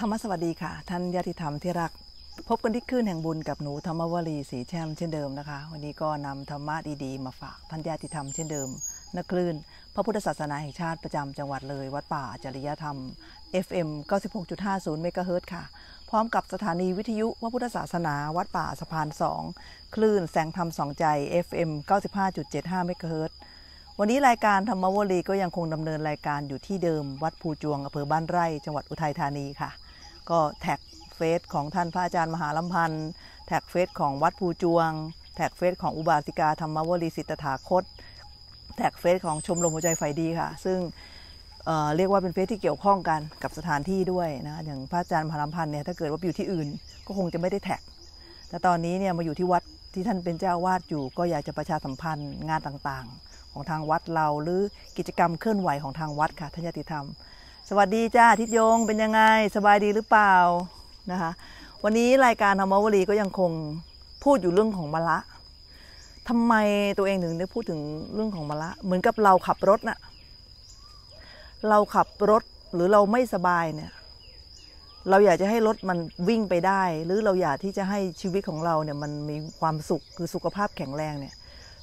ธรรมสวัสดีค่ะ ท่านญาติธรรมที่รัก พบกันที่คลื่นแห่งบุญกับหนูธรรมวลีสีแช่มเช่นเดิมนะคะ วันนี้ก็นำธรรมะดีๆมาฝากท่านญาติธรรมเช่นเดิม นักคลื่น พระพุทธศาสนาแห่งชาติประจำจังหวัดเลยวัดป่าจริยธรรม FM 96.50เมกะเฮิรตค่ะ พร้อมกับสถานีวิทยุพระพุทธศาสนาวัดป่าสะพานสองคลื่นแสงธรรมสองใจ FM 95.75 เมกะเฮิรตวันนี้รายการธรรมวลีก็ยังคงดำเนินรายการอยู่ที่เดิม วัดภูจวงอำเภอบ้านไร่จังหวัดอุทัยธานีค่ะก็แท็กเฟซของท่านพระอาจารย์มหาลำพันธ์แท็กเฟซของวัดภูจวง แท็กเฟซของอุบาสิกาธรรมวรีสิทถาคต แท็กเฟซของชมรมหัวใจไฟดีค่ะ ซึ่งเเรียกว่าเป็นเฟซที่เกี่ยวข้องกันกับสถานที่ด้วยนะอย่างพระอาจารย์มหาลำพันธ์เนี่ยถ้าเกิดว่าอยู่ที่อื่นก็คงจะไม่ได้แท็กแต่ตอนนี้เนี่ยมาอยู่ที่วัดที่ท่านเป็นเจ้าวาดอยู่ ก็อยากจะประชาสัมพันธ์งานต่างๆ ของทางวัดเราหรือกิจกรรมเคลื่อนไหวของทางวัดค่ะทันญาติธรรมสวัสดีจ้าทิศยงเป็นยังไง สบายดีหรือเปล่านะคะวันนี้รายการธรรมวลีก็ยังคงพูดอยู่เรื่องของมะละ ทำไมตัวเองถึงได้พูดถึงเรื่องของมะละ เหมือนกับเราขับรถนะ่ะเราขับรถหรือเราไม่สบายเนี่ย เราอยากจะให้รถมันวิ่งไปได้ หรือเราอยากที่จะให้ชีวิตของเราเนี่ยมันมีความสุขคือสุขภาพแข็งแรงเนี่ย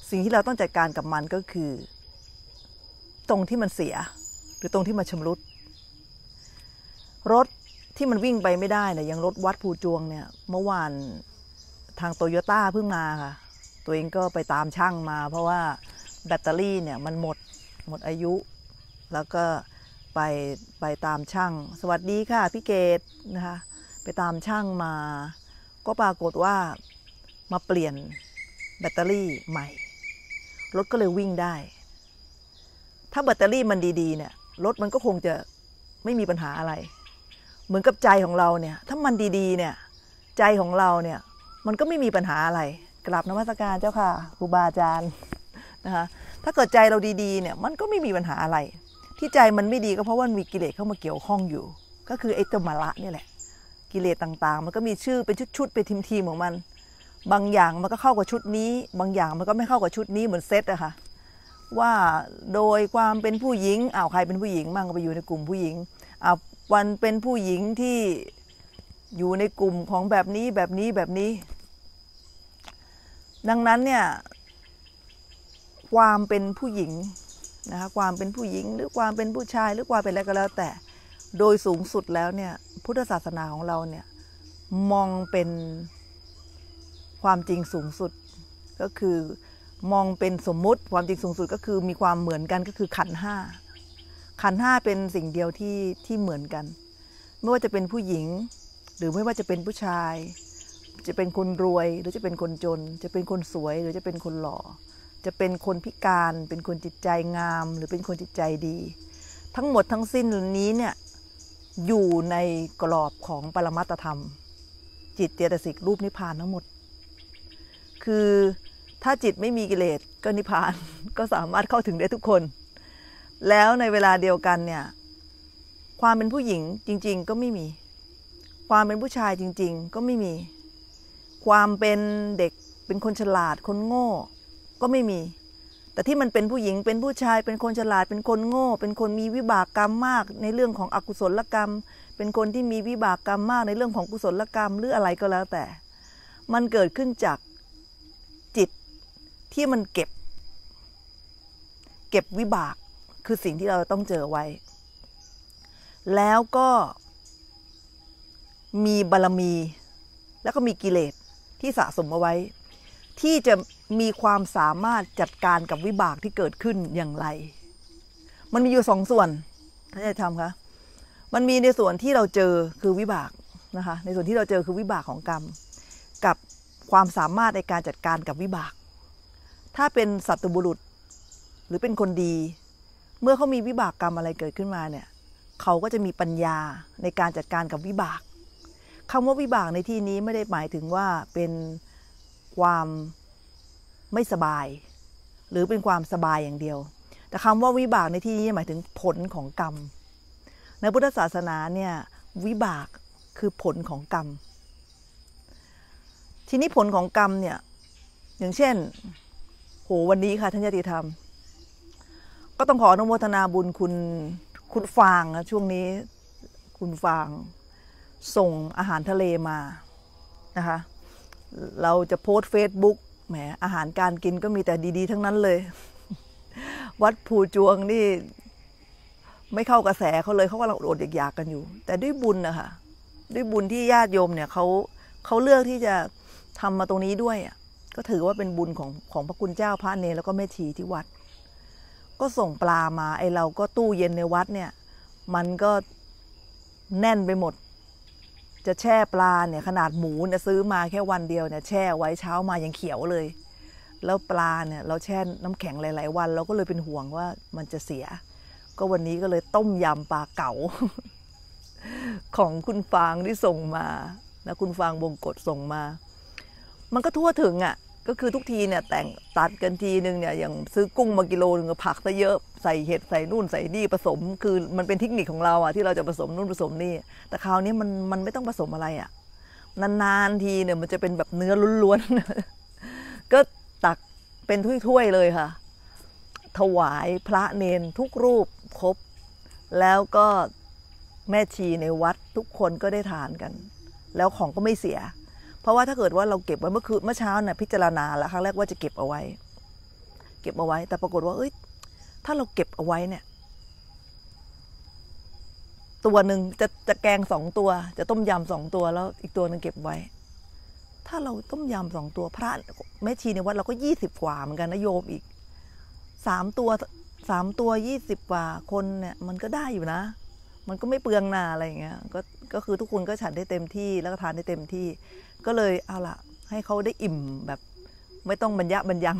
สิ่งที่เราต้องจัดการกับมันก็คือ ตรงที่มันเสีย หรือตรงที่มันชำรุดรถที่มันวิ่งไปไม่ได้เนี่ยยังรถวัดภูจวงเนี่ยเมื่อวานทางโตโยต้าเพิ่งมาค่ะ ตัวเองก็ไปตามช่างมา เพราะว่าแบตเตอรี่เนี่ยมันหมดหมดอายุ แล้วก็ไปไปตามช่าง สวัสดีค่ะพี่เกตนะคะไปตามช่างมา ก็ปรากฏว่ามาเปลี่ยนแบตเตอรี่ใหม่ รถก็เลยวิ่งได้ ถ้าแบตเตอรี่มันดีๆเนี่ยรถมันก็คงจะไม่มีปัญหาอะไรเหมือนกับใจของเรา เนี่ย ถ้ามันดีๆเนี่ย ใจของเราเนี่ย มันก็ไม่มีปัญหาอะไร กลับนมัสการเจ้าค่ะ ครูบาอาจารย์นะคะ ถ้าเกิดใจเราดีๆเนี่ย มันก็ไม่มีปัญหาอะไร ที่ใจมันไม่ดีก็เพราะว่ามีกิเลสเข้ามาเกี่ยวข้องอยู่ ก็คือไอ้ตมละนี่แหละ กิเลสต่างๆ มันก็มีชื่อเป็นชุดๆเป็นทีมๆของมัน บางอย่างมันก็เข้ากับชุดนี้ บางอย่างมันก็ไม่เข้ากับชุดนี้เหมือนเซตอะค่ะ ว่าโดยความเป็นผู้หญิงอ้าวใครเป็นผู้หญิงมั่งก็ไปอยู่ในกลุ่มผู้หญิงอ้าววันเป็นผู้หญิงที่อยู่ในกลุ่มของแบบนี้แบบนี้แบบนี้ ดังนั้นเนี่ย ความเป็นผู้หญิงนะคะความเป็นผู้หญิงหรือความเป็นผู้ชายหรือความเป็นอะไรก็แล้ว แต่โดยสูงสุดแล้วเนี่ยพุทธศาสนาของเราเนี่ย มองเป็นความจริงสูงสุดก็คือมองเป็นสมมุติความจริงสูงสุดก็คือมีความเหมือนกันก็คือขันห้าขันห้าเป็นสิ่งเดียวที่ที่เหมือนกัน ไม่ว่าจะเป็นผู้หญิงหรือไม่ว่าจะเป็นผู้ชาย จะเป็นคนรวยหรือจะเป็นคนจน จะเป็นคนสวยหรือจะเป็นคนหล่อ จะเป็นคนพิการ เป็นคนจิตใจงาม หรือเป็นคนจิตใจดี ทั้งหมดทั้งสิ้นนี้เนี่ยอยู่ในกรอบของปรมัตธรรม จิตเจตสิกรูปนิพพานทั้งหมด คือถ้าจิตไม่มีกิเลสก็นิพพานก็สามารถเข้าถึงได้ทุกคนแล้วในเวลาเดียวกันเนี่ย ความเป็นผู้หญิงจริง ๆ ก็ไม่มี ความเป็นผู้ชายจริง ๆ ก็ไม่มี ความเป็นเด็กเป็นคนฉลาดคนโง่ ก็ไม่มี แต่ที่มันเป็นผู้หญิงเป็นผู้ชาย เป็นคนฉลาดเป็นคนโง่ เป็นคนมีวิบากกรรมมากในเรื่องของอกุศลกรรม เป็นคนที่มีวิบากกรรมมากในเรื่องของกุศลกรรมหรืออะไรก็แล้ว แต่ มันเกิดขึ้นจากจิตที่มันเก็บ เก็บวิบากคือสิ่งที่เราต้องเจอไว้ แล้วก็มีบารรมีแล้วก็มีกิเลสที่สะสมเอาไว้ ที่จะมีความสามารถจัดการกับวิบากที่เกิดขึ้นอย่างไร มันมีอยู่สองส่วนท่านจะทำคะ มันมีในส่วนที่เราเจอคือวิบากนะคะ ในส่วนที่เราเจอคือวิบากของกรรม กับความสามารถในการจัดการกับวิบาก ถ้าเป็นสัตว์บุรุษ หรือเป็นคนดีเมื่อเขามีวิบากกรรมอะไรเกิดขึ้นมาเนี่ยเขาก็จะมีปัญญาในการจัดการกับวิบากคำว่าวิบากในที่นี้ไม่ได้หมายถึงว่าเป็นความไม่สบาย หรือเป็นความสบายอย่างเดียว แต่คำว่าวิบากในที่นี้หมายถึงผลของกรรม ในพุทธศาสนาเนี่ยวิบากคือผลของกรรม ทีนี้ผลของกรรมเนี่ยอย่างเช่นโหวันนี้ค่ะท่านญาติธรรมก็ต้องขออนุโมทนาบุญคุณคุณฟางนะช่วงนี้ คุณฟาง ส่งอาหารทะเลมานะคะเราจะโพสเฟซบุ๊กแหม อาหารการกินก็มีแต่ดีๆทั้งนั้นเลย วัดภูจวงนี่ ไม่เข้ากระแสเขาเลยเขาก็ลังอดอยากกันอยู่ แต่ด้วยบุญนะคะด้วยบุญที่ญาติโยมเนี่ยเขาเขาเลือกที่จะทำมาตรงนี้ด้วยก็ถือว่าเป็นบุญของของพระคุณเจ้าพระเนรแล้วก็แม่ชีที่วัดก็ส่งปลามาไอเราก็ตู้เย็นในวัดเนี่ย มันก็แน่นไปหมด จะแช่ปลาเนี่ยขนาดหมูเนี่ยซื้อมาแค่วันเดียวเนี่ยแช่ไว้เช้ามายังเขียวเลย แล้วปลาเนี่ย เราแช่น้ำแข็งหลาย ๆ วันเราก็เลยเป็นห่วงว่ามันจะเสีย ก็วันนี้ก็เลยต้มยำปลาเก๋าของคุณฟางที่ส่งมานะคุณฟางบงกฎส่งมา มันก็ทั่วถึงอะ่ะก็คือทุกทีเนี่ยแต่งตัดกันทีนึงเนี่ยอย่างซื้อกุ้งมากิโลนึงผักซะเยอะใส่เห็ดใส่นู่นใส่นี่ผสม คือมันเป็นเทคนิคของเราอะที่เราจะผสมนู่นผสมนี่แต่คราวนี้มันมันไม่ต้องผสมอะไรอะนานๆทีเนี่ยมันจะเป็นแบบเนื้อล้วนๆก็ตักเป็นถ้วยๆเลยค่ะ ถวายพระเนนทุกรูปครบแล้วก็แม่ชีในวัดทุกคนก็ได้ทานกัน แล้วของก็ไม่เสียเพราะว่าถ้าเกิดว่าเราเก็บไว้เมื่อคืนเมื่อเช้าน่ะพิจารณาแล้วครั้งแรกว่าจะเก็บเอาไว้ เก็บเอาไว้ แต่ปรากฏว่าเอ้ยถ้าเราเก็บเอาไว้เนี่ย ตัวหนึ่งจะจะแกงสองตัว จะต้มยำสองตัวแล้วอีกตัวหนึ่งเก็บไว้ ถ้าเราต้มยำสองตัวพระแม่ชีในวัดเราก็ยี่สิบกว่าเหมือนกันนะโยมอีกสามตัวสามตัวยี่สิบกว่าคนเนี่ย มันก็ได้อยู่นะ มันก็ไม่เปลืองนาอะไรอย่างเงี้ยก็ก็คือทุกคนก็ฉันได้เต็มที่ แล้วก็ทานได้เต็มที่ก็เลยเอาละ ให้เขาได้อิ่มแบบ ไม่ต้องบรรยะบรรยัง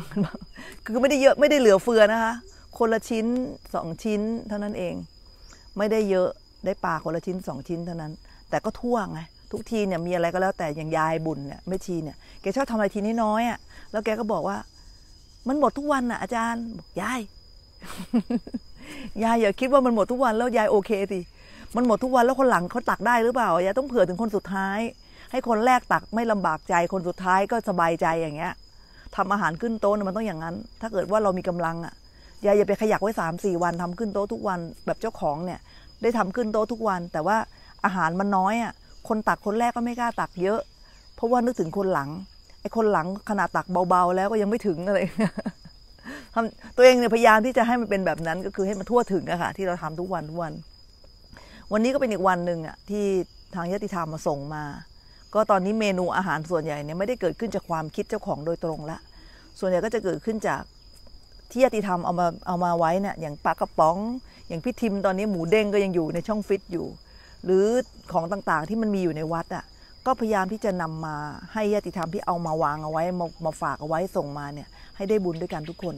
คือไม่ได้เยอะไม่ได้เหลือเฟือนะคะ คนละชิ้นสองชิ้นเท่านั้นเอง ไม่ได้เยอะได้ปลาคนละชิ้นสองชิ้นเท่านั้น แต่ก็ทั่ว ไง ทุกทีเนี่ย มีอะไรก็แล้วแต่อย่าง ยายบุญเนี่ยไม่ชีเนี่ยแกชอบทำอะไรทีน้อยๆอ่ะแล้วแกก็บอกว่า มันหมดทุกวันน่ะ อาจารย์บอกยายยายอย่าคิดว่ามันหมดทุกวันแล้วยายโอเคสิมันหมดทุกวันแล้วคนหลังเขาตักได้หรือเปล่ายายต้องเผื่อถึงคนสุดท้ายให้คนแรกตักไม่ลำบากใจคนสุดท้ายก็สบายใจอย่างเงี้ย ทำอาหารขึ้นโต๊ะมันต้องอย่างนั้น ถ้าเกิดว่าเรามีกำลังอ่ะอย่าอย่าไปขยักไว้สามสี่วันทำขึ้นโต๊ะทุกวันแบบเจ้าของเนี่ย ได้ทำขึ้นโต๊ะทุกวัน แต่ว่าอาหารมันน้อยอ่ะ คนตักคนแรกก็ไม่กล้าตักเยอะ เพราะว่านึกถึงคนหลังไอ้คนหลังขนาดตักเบาๆแล้วก็ยังไม่ถึงอะไรทำตัวเองเนี่ยพยายามที่จะให้มันเป็นแบบนั้นก็คือให้มันทั่วถึงอะค่ะ ที่เราทำทุกวันทุกวันวันนี้ก็เป็นอีกวันหนึ่งอะที่ทางยติธรรมมาส่งมาก็ตอนนี้เมนูอาหารส่วนใหญ่เนี่ยไม่ได้เกิดขึ้นจากความคิดเจ้าของโดยตรงละ ส่วนใหญ่ก็จะเกิดขึ้นจากที่ญาติธรรมเอามาเอามาไว้เนี่ย อย่างปลากระป๋อง อย่างพี่ทิมตอนนี้หมูเด้งก็ยังอยู่ในช่องฟิตอยู่ หรือของต่างๆที่มันมีอยู่ในวัดอะ่ะก็พยายามที่จะนำมาให้ญาติธรรมที่เอามาวางเอาไว้มามาฝากเอาไว้ส่งมาเนี่ย ให้ได้บุญด้วยกันทุกคน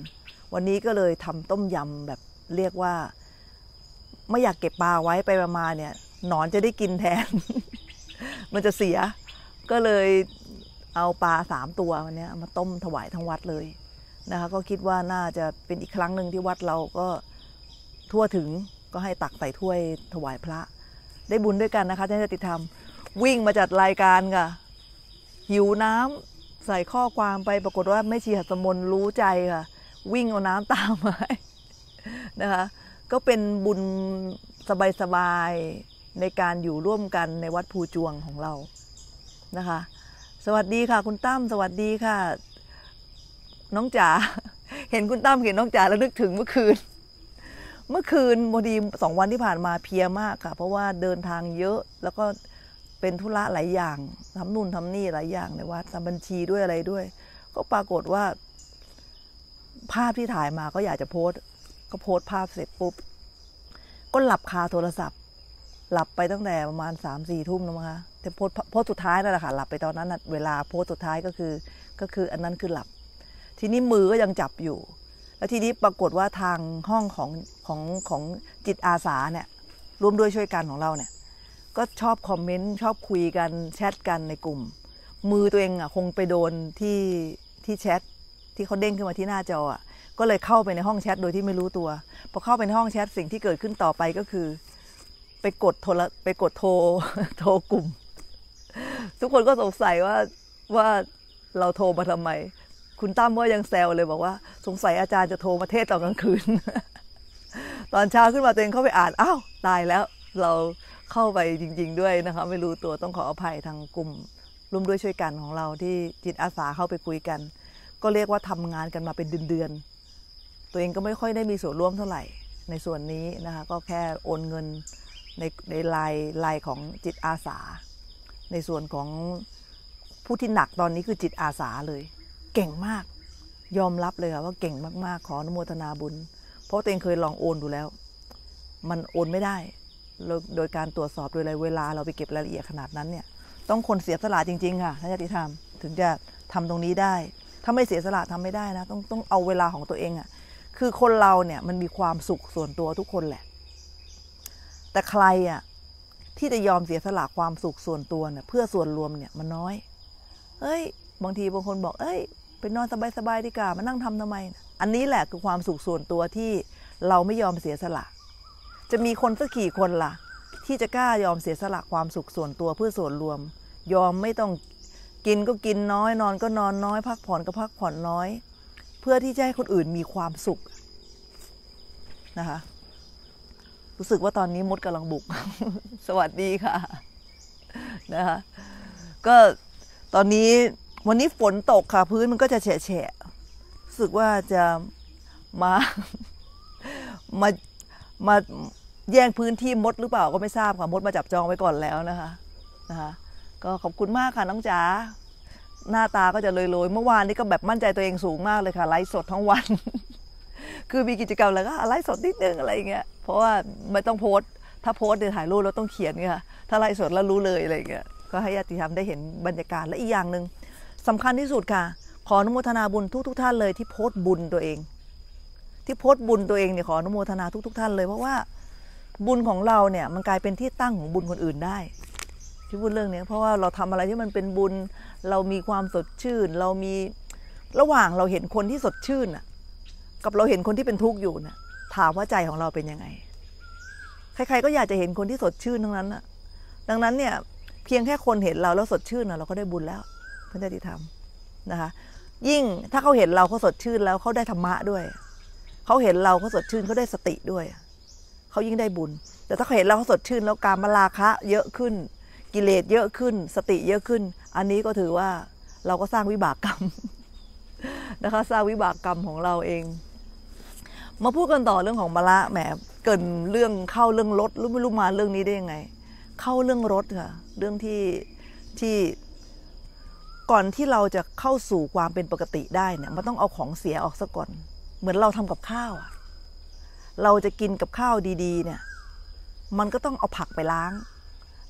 วันนี้ก็เลยทำต้มยำแบบเรียกว่า ไม่อยากเก็บปลาไว้ไปมาเนี่ย หนอนจะได้กินแทน มันจะเสียก็เลยเอาปลาสามตัววันนี้มาต้มถวายทั้งวัดเลย นะคะก็คิดว่าน่าจะเป็นอีกครั้งหนึ่งที่วัดเราก็ทั่วถึงก็ให้ตักใส่ถ้วยถวายพระ ได้บุญด้วยกันนะคะท่านจะติดทำวิ่งมาจัดรายการค่ะ หิวน้ำใส่ข้อความไปปรากฏว่าไม่ชีหัสมนรู้ใจค่ะวิ่งเอาน้ำตามมานะคะ ก็เป็นบุญสบายๆ ในการอยู่ร่วมกันในวัดภูจวงของเรานะคะสวัสดีค่ะคุณตั้มสวัสดีค่ะน้องจ๋าเห็นคุณตั้มเห็นน้องจ๋าแล้วนึกถึงเมื่อคืน เมื่อคืนพอดีสองวันที่ผ่านมาเพียมากค่ะ เพราะว่าเดินทางเยอะ แล้วก็เป็นธุระหลายอย่างทำนู่นทำนี่หลายอย่างในวัดทำบัญชีด้วยอะไรด้วย ก็ปรากฏว่าภาพที่ถ่ายมาก็อยากจะโพสก็โพสภาพเสร็จปุ๊บก็หลับคาโทรศัพท์หลับไปตั้งแต่ประมาณ3ามสี่ทุ่มนะคะแต่โพสโพสสุดท้ายนั่นแหละค่ะหลับไปตอนนั้นเวลาโพสสุดท้ายก็คือก็คืออันนั้นคือหลับ ทีนี้มือก็ยังจับอยู่ แล้วทีนี้ปรากฏว่าทางห้องของ ของของจิตอาสาเนี่ย ร่วมด้วยช่วยกันของเราเนี่ย ก็ชอบคอมเมนต์ ชอบคุยกันแชทกันในกลุ่ม มือตัวเองอ่ะคงไปโดนที่ที่แชทที่เขาเด้งขึ้นมาที่หน้าจออ่ะก็เลยเข้าไปในห้องแชทโดยที่ไม่รู้ตัวพอเข้าไปในห้องแชทสิ่งที่เกิดขึ้นต่อไปก็คือไปกดโทรไปกดโทรโทรกลุ่ม ทุกคนก็สงสัยว่าว่าเราโทรมาทำไม คุณตั้มว่ายังแซวเลยบอกว่า สงสัยอาจารย์จะโทรมา เทศตอนกลางคืน ตอนเช้าขึ้นมาตัวเองเข้าไปอ่านอ้าวตายแล้วเราเข้าไปจริงๆด้วยนะคะไม่รู้ตัวต้องขออภัยทางกลุ่มร่วมด้วยช่วยกันของเราที่จิตอาสาเข้าไปคุยกัน ก็เรียกว่าทำงานกันมาเป็นเดือนๆ ตัวเองก็ไม่ค่อยได้มีส่วนร่วมเท่าไหร่ ในส่วนนี้นะคะ ก็แค่โอนเงินในในลายลายของจิตอาสา ในส่วนของผู้ที่หนักตอนนี้คือจิตอาสาเลย เก่งมากยอมรับเลยค่ะว่าเก่งมากๆขออนุโมทนาบุญ เพราะตัวเองเคยลองโอนดูแล้ว มันโอนไม่ได้ โดยการตรวจสอบโดยอะไรเวลาเราไปเก็บรายละเอียดขนาดนั้นเนี่ยต้องคนเสียสละจริงๆค่ะท่านญาติธรรมถึงจะทำตรงนี้ได้ ถ้าไม่เสียสละทำไม่ได้นะต้องต้องเอาเวลาของตัวเองอะ่ะคือคนเราเนี่ยมันมีความสุขส่วนตัวทุกคนแหละแต่ใครอ่ะ ที่จะยอมเสียสละความสุขส่วนตัวเนี่ย เพื่อส่วนรวมเนี่ย มันน้อยเอ้ยบางทีบางคนบอกเอ้ยไปนอนสบายๆดีกว่ามานั่งทำทำไมอันนี้แหละคือความสุขส่วนตัวที่เราไม่ยอมเสียสละ จะมีคนสักกี่คนละ่ะ ที่จะกล้ายอมเสียสละความสุขส่วนตัวเพื่อส่วนรวม ยอมไม่ต้องกินก็กินน้อยนอนก็นอนน้อยพักผ่อนก็พักผ่อนน้อย เพื่อที่จะให้คนอื่นมีความสุข นะคะรู้สึกว่าตอนนี้มดกำลังบุก สวัสดีค่ะนะคะ ก็ตอนนี้ วันนี้ ฝนตกค่ะ พื้นมันก็จะแฉะแฉะรู้สึกว่าจะมามามาแย่งพื้นที่มดหรือเปล่าก็ไม่ทราบค่ะ มดมาจับจองไว้ก่อนแล้วนะคะนะคะก็ขอบคุณมากค่ะ น้องจ๋าหน้าตาก็จะเลยๆ เมื่อวานนี้ก็แบบมั่นใจตัวเองสูงมากเลยค่ะ ไลฟ์สดทั้งวัน คือมีกิจกรรมแล้วก็ไลฟ์สดนิดนึงอะไรอย่างเงี้ยเพราะว่าไม่ต้องโพสถ้าโพสเดี๋ยวถ่ายรูปแล้วต้องเขียน่งถ้าไลฟ์สดแล้วรู้เลยอะไรเงี้ย ก็ให้ญาติธรรมได้เห็นบรรยากาศ และอีกอย่างหนึ่งสำคัญที่สุดค่ะ ขออนุโมทนาบุญทุกทท่านเลยที่โพสบุญตัวเอง ที่โพสบุญตัวเองเนี่ยขออนุโมทนาทุกทท่านเลย เพราะว่าบุญของเราเนี่ยมันกลายเป็นที่ตั้งของบุญคนอื่นได้ที่พูดเรื่องนี้เพราะว่าเราทำอะไรที่มันเป็นบุญ เรามีความสดชื่น เรามีระหว่างเราเห็นคนที่สดชื่นอ่ะกับเราเห็นคนที่เป็นทุกข์อยู่น่ยถามว่าใจของเราเป็นยังไง ใครๆก็อยากจะเห็นคนที่สดชื่นทั้งนั้น่ะ ดังนั้นเนี่ย เพียงแค่คนเห็นเราแล้วสดชื่นเราก็ได้บุญแล้วพระเจ้าที่ทำนะคะยิ่งถ้าเขาเห็นเราเขาสดชื่นแล้วเขาได้ธรรมะด้วยเขาเห็นเราเขาสดชื่นเขาได้สติด้วยเขายิ่งได้บุญแต่ถ้าเขาเห็นเราเขาสดชื่นแล้วการมาราคะ เยอะขึ้น กิเลสเยอะขึ้น สติเยอะขึ้น อันนี้ก็ถือว่าเราก็สร้างวิบากกรรม นะคะ สร้างวิบากกรรมของเราเองมาพูดกันต่อเรื่องของมะละแหมเกินเรื่องเข้าเรื่องรถรู้ไม่รู้มาเรื่องนี้ได้ยังไง เข้าเรื่องรถค่ะ เรื่องที่ที่ก่อนที่เราจะเข้าสู่ความเป็นปกติได้เนี่ยมันต้องเอาของเสียออกซะก่อน เหมือนเราทำกับข้าวอะเราจะกินกับข้าว ดี ๆ เนี่ย มันก็ต้องเอาผักไปล้าง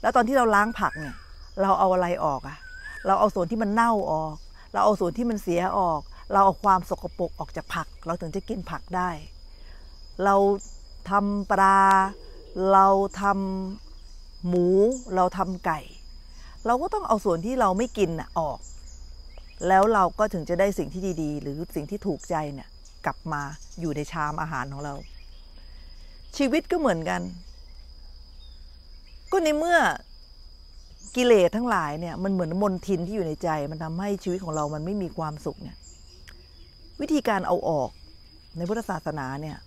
แล้วตอนที่เราล้างผักเนี่ย เราเอาอะไรออกอะเราเอาส่วนที่มันเน่าออก เราเอาส่วนที่มันเสียออก เราเอาความสกปรกออกจากผัก เราถึงจะกินผักได้เราทำปลาเราทำหมูเราทำไก่ เราก็ต้องเอาส่วนที่เราไม่กินออก แล้วเราก็ถึงจะได้สิ่งที่ดีๆ หรือสิ่งที่ถูกใจเนี่ย กลับมาอยู่ในชามอาหารของเรา ชีวิตก็เหมือนกันก็ในเมื่อกิเลสทั้งหลายเนี่ย มันเหมือนมนทินที่อยู่ในใจ มันทำให้ชีวิตของเรามันไม่มีความสุขเนี่ย วิธีการเอาออกในพุทธศาสนาเนี่ย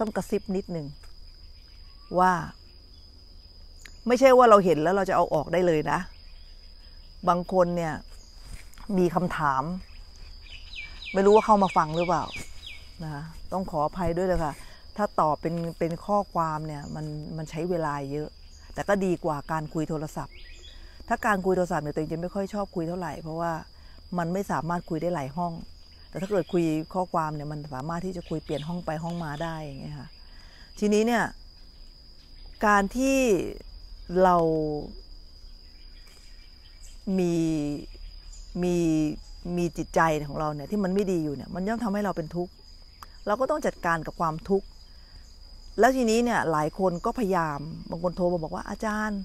ต้องกระซิบนิดหนึ่งว่า ไม่ใช่ว่าเราเห็นแล้วเราจะเอาออกได้เลยนะ บางคนเนี่ยมีคำถาม ไม่รู้ว่าเข้ามาฟังหรือเปล่านะต้องขออภัยด้วยเลยค่ะ ถ้าตอบเป็นเป็นข้อความเนี่ย มันมันใช้เวลาเยอะ แต่ก็ดีกว่าการคุยโทรศัพท์ ถ้าการคุยโทรศัพท์เนี่ยตัวเองจะไม่ค่อยชอบคุยเท่าไหร่ เพราะว่า มันไม่สามารถคุยได้หลายห้องแต่ถ้าเกิดคุยข้อความเนี่ย มันสามารถที่จะคุยเปลี่ยนห้องไปห้องมาได้อย่างเงี้ยค่ะ ทีนี้เนี่ยการที่เรามีมีมีจิตใจของเราเนี่ยที่มันไม่ดีอยู่เนี่ยมันย่อมทำให้เราเป็นทุกข์ เราก็ต้องจัดการกับความทุกข์แล้วทีนี้เนี่ยหลายคนก็พยายามบางคนโทรมาบอกว่าอาจารย์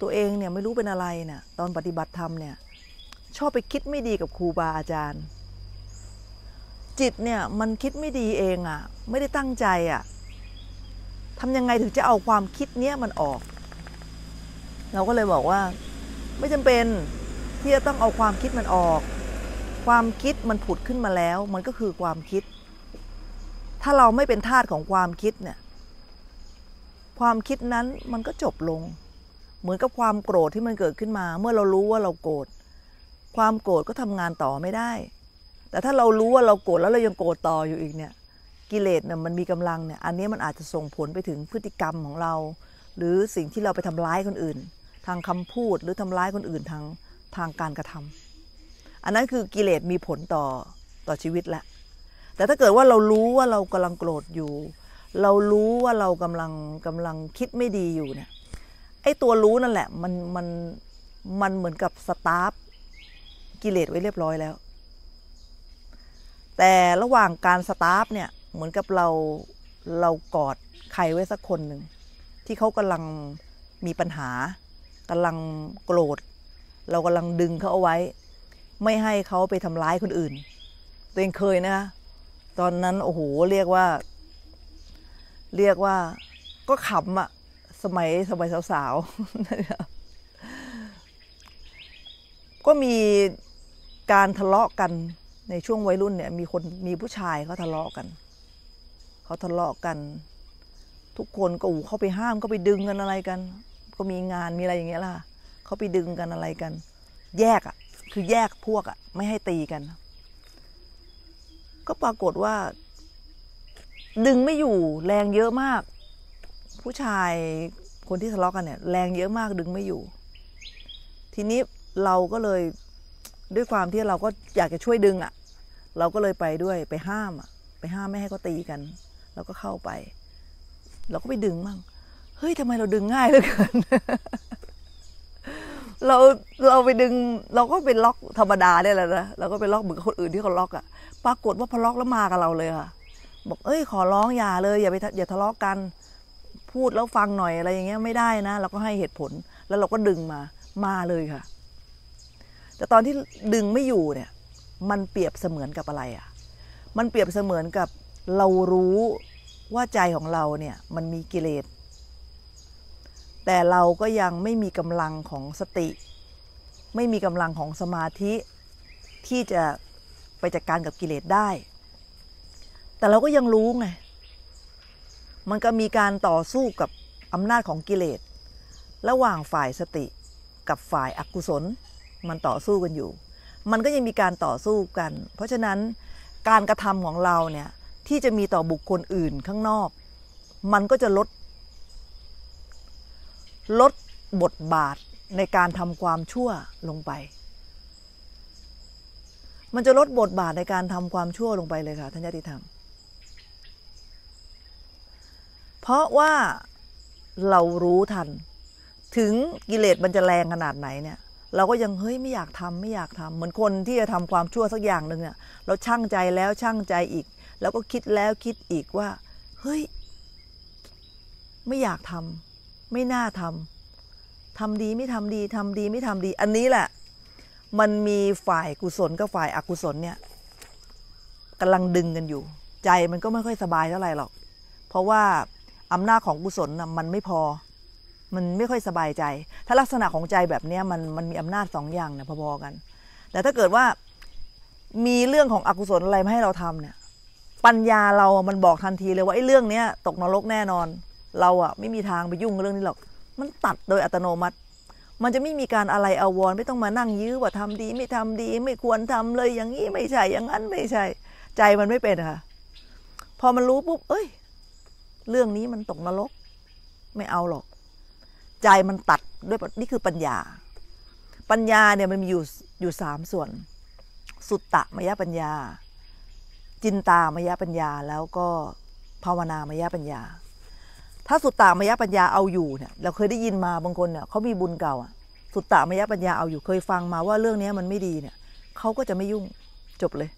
ตัวเองเนี่ยไม่รู้เป็นอะไรเนี่ยตอนปฏิบัติธรรมเนี่ยชอบไปคิดไม่ดีกับครูบาอาจารย์จิตเนี่ยมันคิดไม่ดีเองอะ่ะไม่ได้ตั้งใจอะ่ะทำยังไงถึงจะเอาความคิดเนี้ยมันออก เราก็เลยบอกว่า ไม่จำเป็นที่จะต้องเอาความคิดมันออก ความคิดมันผุดขึ้นมาแล้ว มันก็คือความคิด ถ้าเราไม่เป็นทาสของความคิดเนี่ยความคิดนั้นมันก็จบลง เหมือนกับความโกรธที่มันเกิดขึ้นมา เมื่อเรารู้ว่าเราโกรธความโกรธก็ทำงานต่อไม่ได้แต่ถ้าเรารู้ว่าเราโกรธแล้วเรายังโกรธต่ออยู่อีกเนี่ยกิเลสเนี่ยมันมีกำลังเนี่ย อันนี้มันอาจจะส่งผลไปถึงพฤติกรรมของเรา หรือสิ่งที่เราไปทำร้ายคนอื่น ทางคำพูดหรือทำร้ายคนอื่นทางทางการกระทำ อันนั้นคือกิเลสมีผลต่อต่อชีวิตแหละ แต่ถ้าเกิดว่าเรารู้ว่าเรากำลังโกรธอยู่ เรารู้ว่าเรากำลังกำลังคิดไม่ดีอยู่เนี่ยไอ้ตัวรู้นั่นแหละมันมันมันเหมือนกับสตาร์ทกิเลสไว้เรียบร้อยแล้วแต่ระหว่างการสตาร์ฟเนี่ย เหมือนกับเราเรากอดใครไว้สักคนหนึ่ง ที่เขากำลังมีปัญหากำลังโกรธ เรากำลังดึงเขาเอาไว้ ไม่ให้เขาไปทำร้ายคนอื่น ตัวเองเคยนะตอนนั้น โอ้โห เรียกว่า เรียกว่าก็ขำอะสมัยสมัยสาวๆ ก็มีการทะเลาะกันในช่วงวัยรุ่นเนี่ย มีคนมีผู้ชายเขาทะเลาะกัน เขาทะเลาะกัน ทุกคนก็อูเข้าไปห้ามก็ไปดึงกันอะไรกัน ก็มีงานมีอะไรอย่างเงี้ยล่ะเขาไปดึงกันอะไรกัน แยกอะ่ะ คือแยกพวกอะ่ะไม่ให้ตีกันก็ปรากฏว่า ดึงไม่อยู่ แรงเยอะมาก ผู้ชายคนที่ทะเลาะกันเนี่ย แรงเยอะมากดึงไม่อยู่ ทีนี้เราก็เลยด้วยความที่เราก็อยากจะช่วยดึงอะ่ะเราก็เลยไปด้วยไปห้ามไปห้ามไม่ให้เขาตีกันเราก็เข้าไป เราก็ไปดึงมั่งเฮ้ยทำไมเราดึงง่ายเหลือเกินเราเราไปดึง เราก็เป็นล็อกธรรมดาได้แล้วนะเราก็ไปล็อกเหมือนคนอื่นที่เขาล็อกอะ่ะปรากฏว่าพอล็อกแล้วมากับเราเลยค่ะบอกเอ้ยขอร้องอย่าเลย อย่าไป อย่าทะเลาะกัน พูดแล้วฟังหน่อยอะไร อย่างเงี้ยไม่ได้นะเราก็ให้เหตุผล แล้วเราก็ดึงมา มาเลยค่ะ แต่ตอนที่ดึงไม่อยู่เนี่ยมันเปรียบเสมือนกับอะไรอ่ะ มันเปรียบเสมือนกับเรารู้ว่าใจของเราเนี่ยมันมีกิเลส แต่เราก็ยังไม่มีกำลังของสติ ไม่มีกำลังของสมาธิที่จะไปจัดกการกับกิเลสได้ แต่เราก็ยังรู้ไง มันก็มีการต่อสู้กับอำนาจของกิเลส ระหว่างฝ่ายสติกับฝ่ายอกุศล มันต่อสู้กันอยู่มันก็ยังมีการต่อสู้กัน เพราะฉะนั้นการกระทำของเราเนี่ย ที่จะมีต่อบุคคลอื่นข้างนอก มันก็จะลด ลดบทบาทในการทำความชั่วลงไป มันจะลดบทบาทในการทำความชั่วลงไปเลยค่ะท่านญาติธรรมเพราะว่าเรารู้ทันถึงกิเลสมันจะแรงขนาดไหนเนี่ยเราก็ยังเฮ้ยไม่อยากทำ ไม่อยากทำ เหมือนคนที่จะทำความชั่วสักอย่างหนึ่งเนี่ยเราช่างใจแล้วช่างใจอีก แล้วก็คิดแล้วคิดอีกว่าเฮ้ย ไม่อยากทำ ไม่น่าทำ ทำดีไม่ทำดี ทำดีไม่ทำดี อันนี้แหละ มันมีฝ่ายกุศลกับฝ่ายอกุศลเนี่ย กำลังดึงกันอยู่ ใจมันก็ไม่ค่อยสบายเท่าไหร่หรอก เพราะว่าอำนาจของกุศลนะมันไม่พอมันไม่ค่อยสบายใจ ถ้าลักษณะของใจแบบนี้มันมันมีอำนาจสองอย่างเนี่ยพอๆกัน แต่ถ้าเกิดว่า มีเรื่องของอกุศลอะไรมาให้เราทำเนี่ย ปัญญาเรามันบอกทันทีเลยว่าไอ้เรื่องเนี้ยตกนรกแน่นอน เราอะไม่มีทางไปยุ่งกับเรื่องนี้หรอก มันตัดโดยอัตโนมัติ มันจะไม่มีการอะไรเอาวรไม่ต้องมานั่งยื้อว่าทำดี ไม่ทำดี ไม่ควรทำเลยอย่างนี้ไม่ใช่ อย่างนั้นไม่ใช่ ใจมันไม่เป็นค่ะ พอมันรู้ปุ๊บ เอ้ย เรื่องนี้มันตกนรก ไม่เอาหรอกใจมันตัดด้วยนี่คือปัญญา ปัญญาเนี่ยมันมีอยู่อยู่สามส่วน สุตตะมยปัญญา จินตามยปัญญาแล้วก็ภาวนามยปัญญา ถ้าสุตตามยปัญญาเอาอยู่เนี่ยเราเคยได้ยินมาบางคนเนี่ยเขามีบุญเก่าอะสุตตามยปัญญาเอาอยู่เคยฟังมาว่าเรื่องนี้มันไม่ดีเนี่ยเขาก็จะไม่ยุ่งจบเลย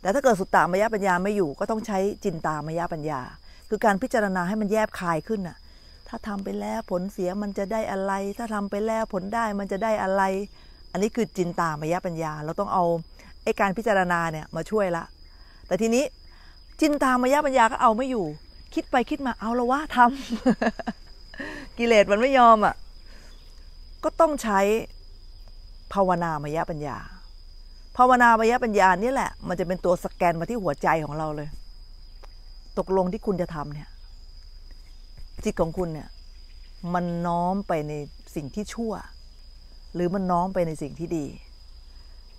แต่ถ้าเกิดสุตตามยปัญญาไม่อยู่ก็ต้องใช้จินตามยปัญญา คือการพิจารณาให้มันแยบคายขึ้นน่ะถ้าทำไปแล้ว ผลเสียมันจะได้อะไร ถ้าทำไปแล้ว ผลได้มันจะได้อะไร อันนี้คือจินตามายะปัญญา เราต้องเอาไอ้การพิจารณาเนี่ยมาช่วยละ แต่ทีนี้จินตามายะปัญญาก็เอาไม่อยู่ คิดไปคิดมาเอาละว่าทำกิเลสมันไม่ยอมอ่ะ ก็ต้องใช้ ภาวนามยะปัญญา ภาวนามยะปัญญา นี่แหละ มันจะเป็นตัวสแกนมาที่หัวใจของเราเลย ตกลงที่คุณจะทำเนี่ยจิตของคุณเนี่ยมันน้อมไปในสิ่งที่ชั่ว หรือมันน้อมไปในสิ่งที่ดี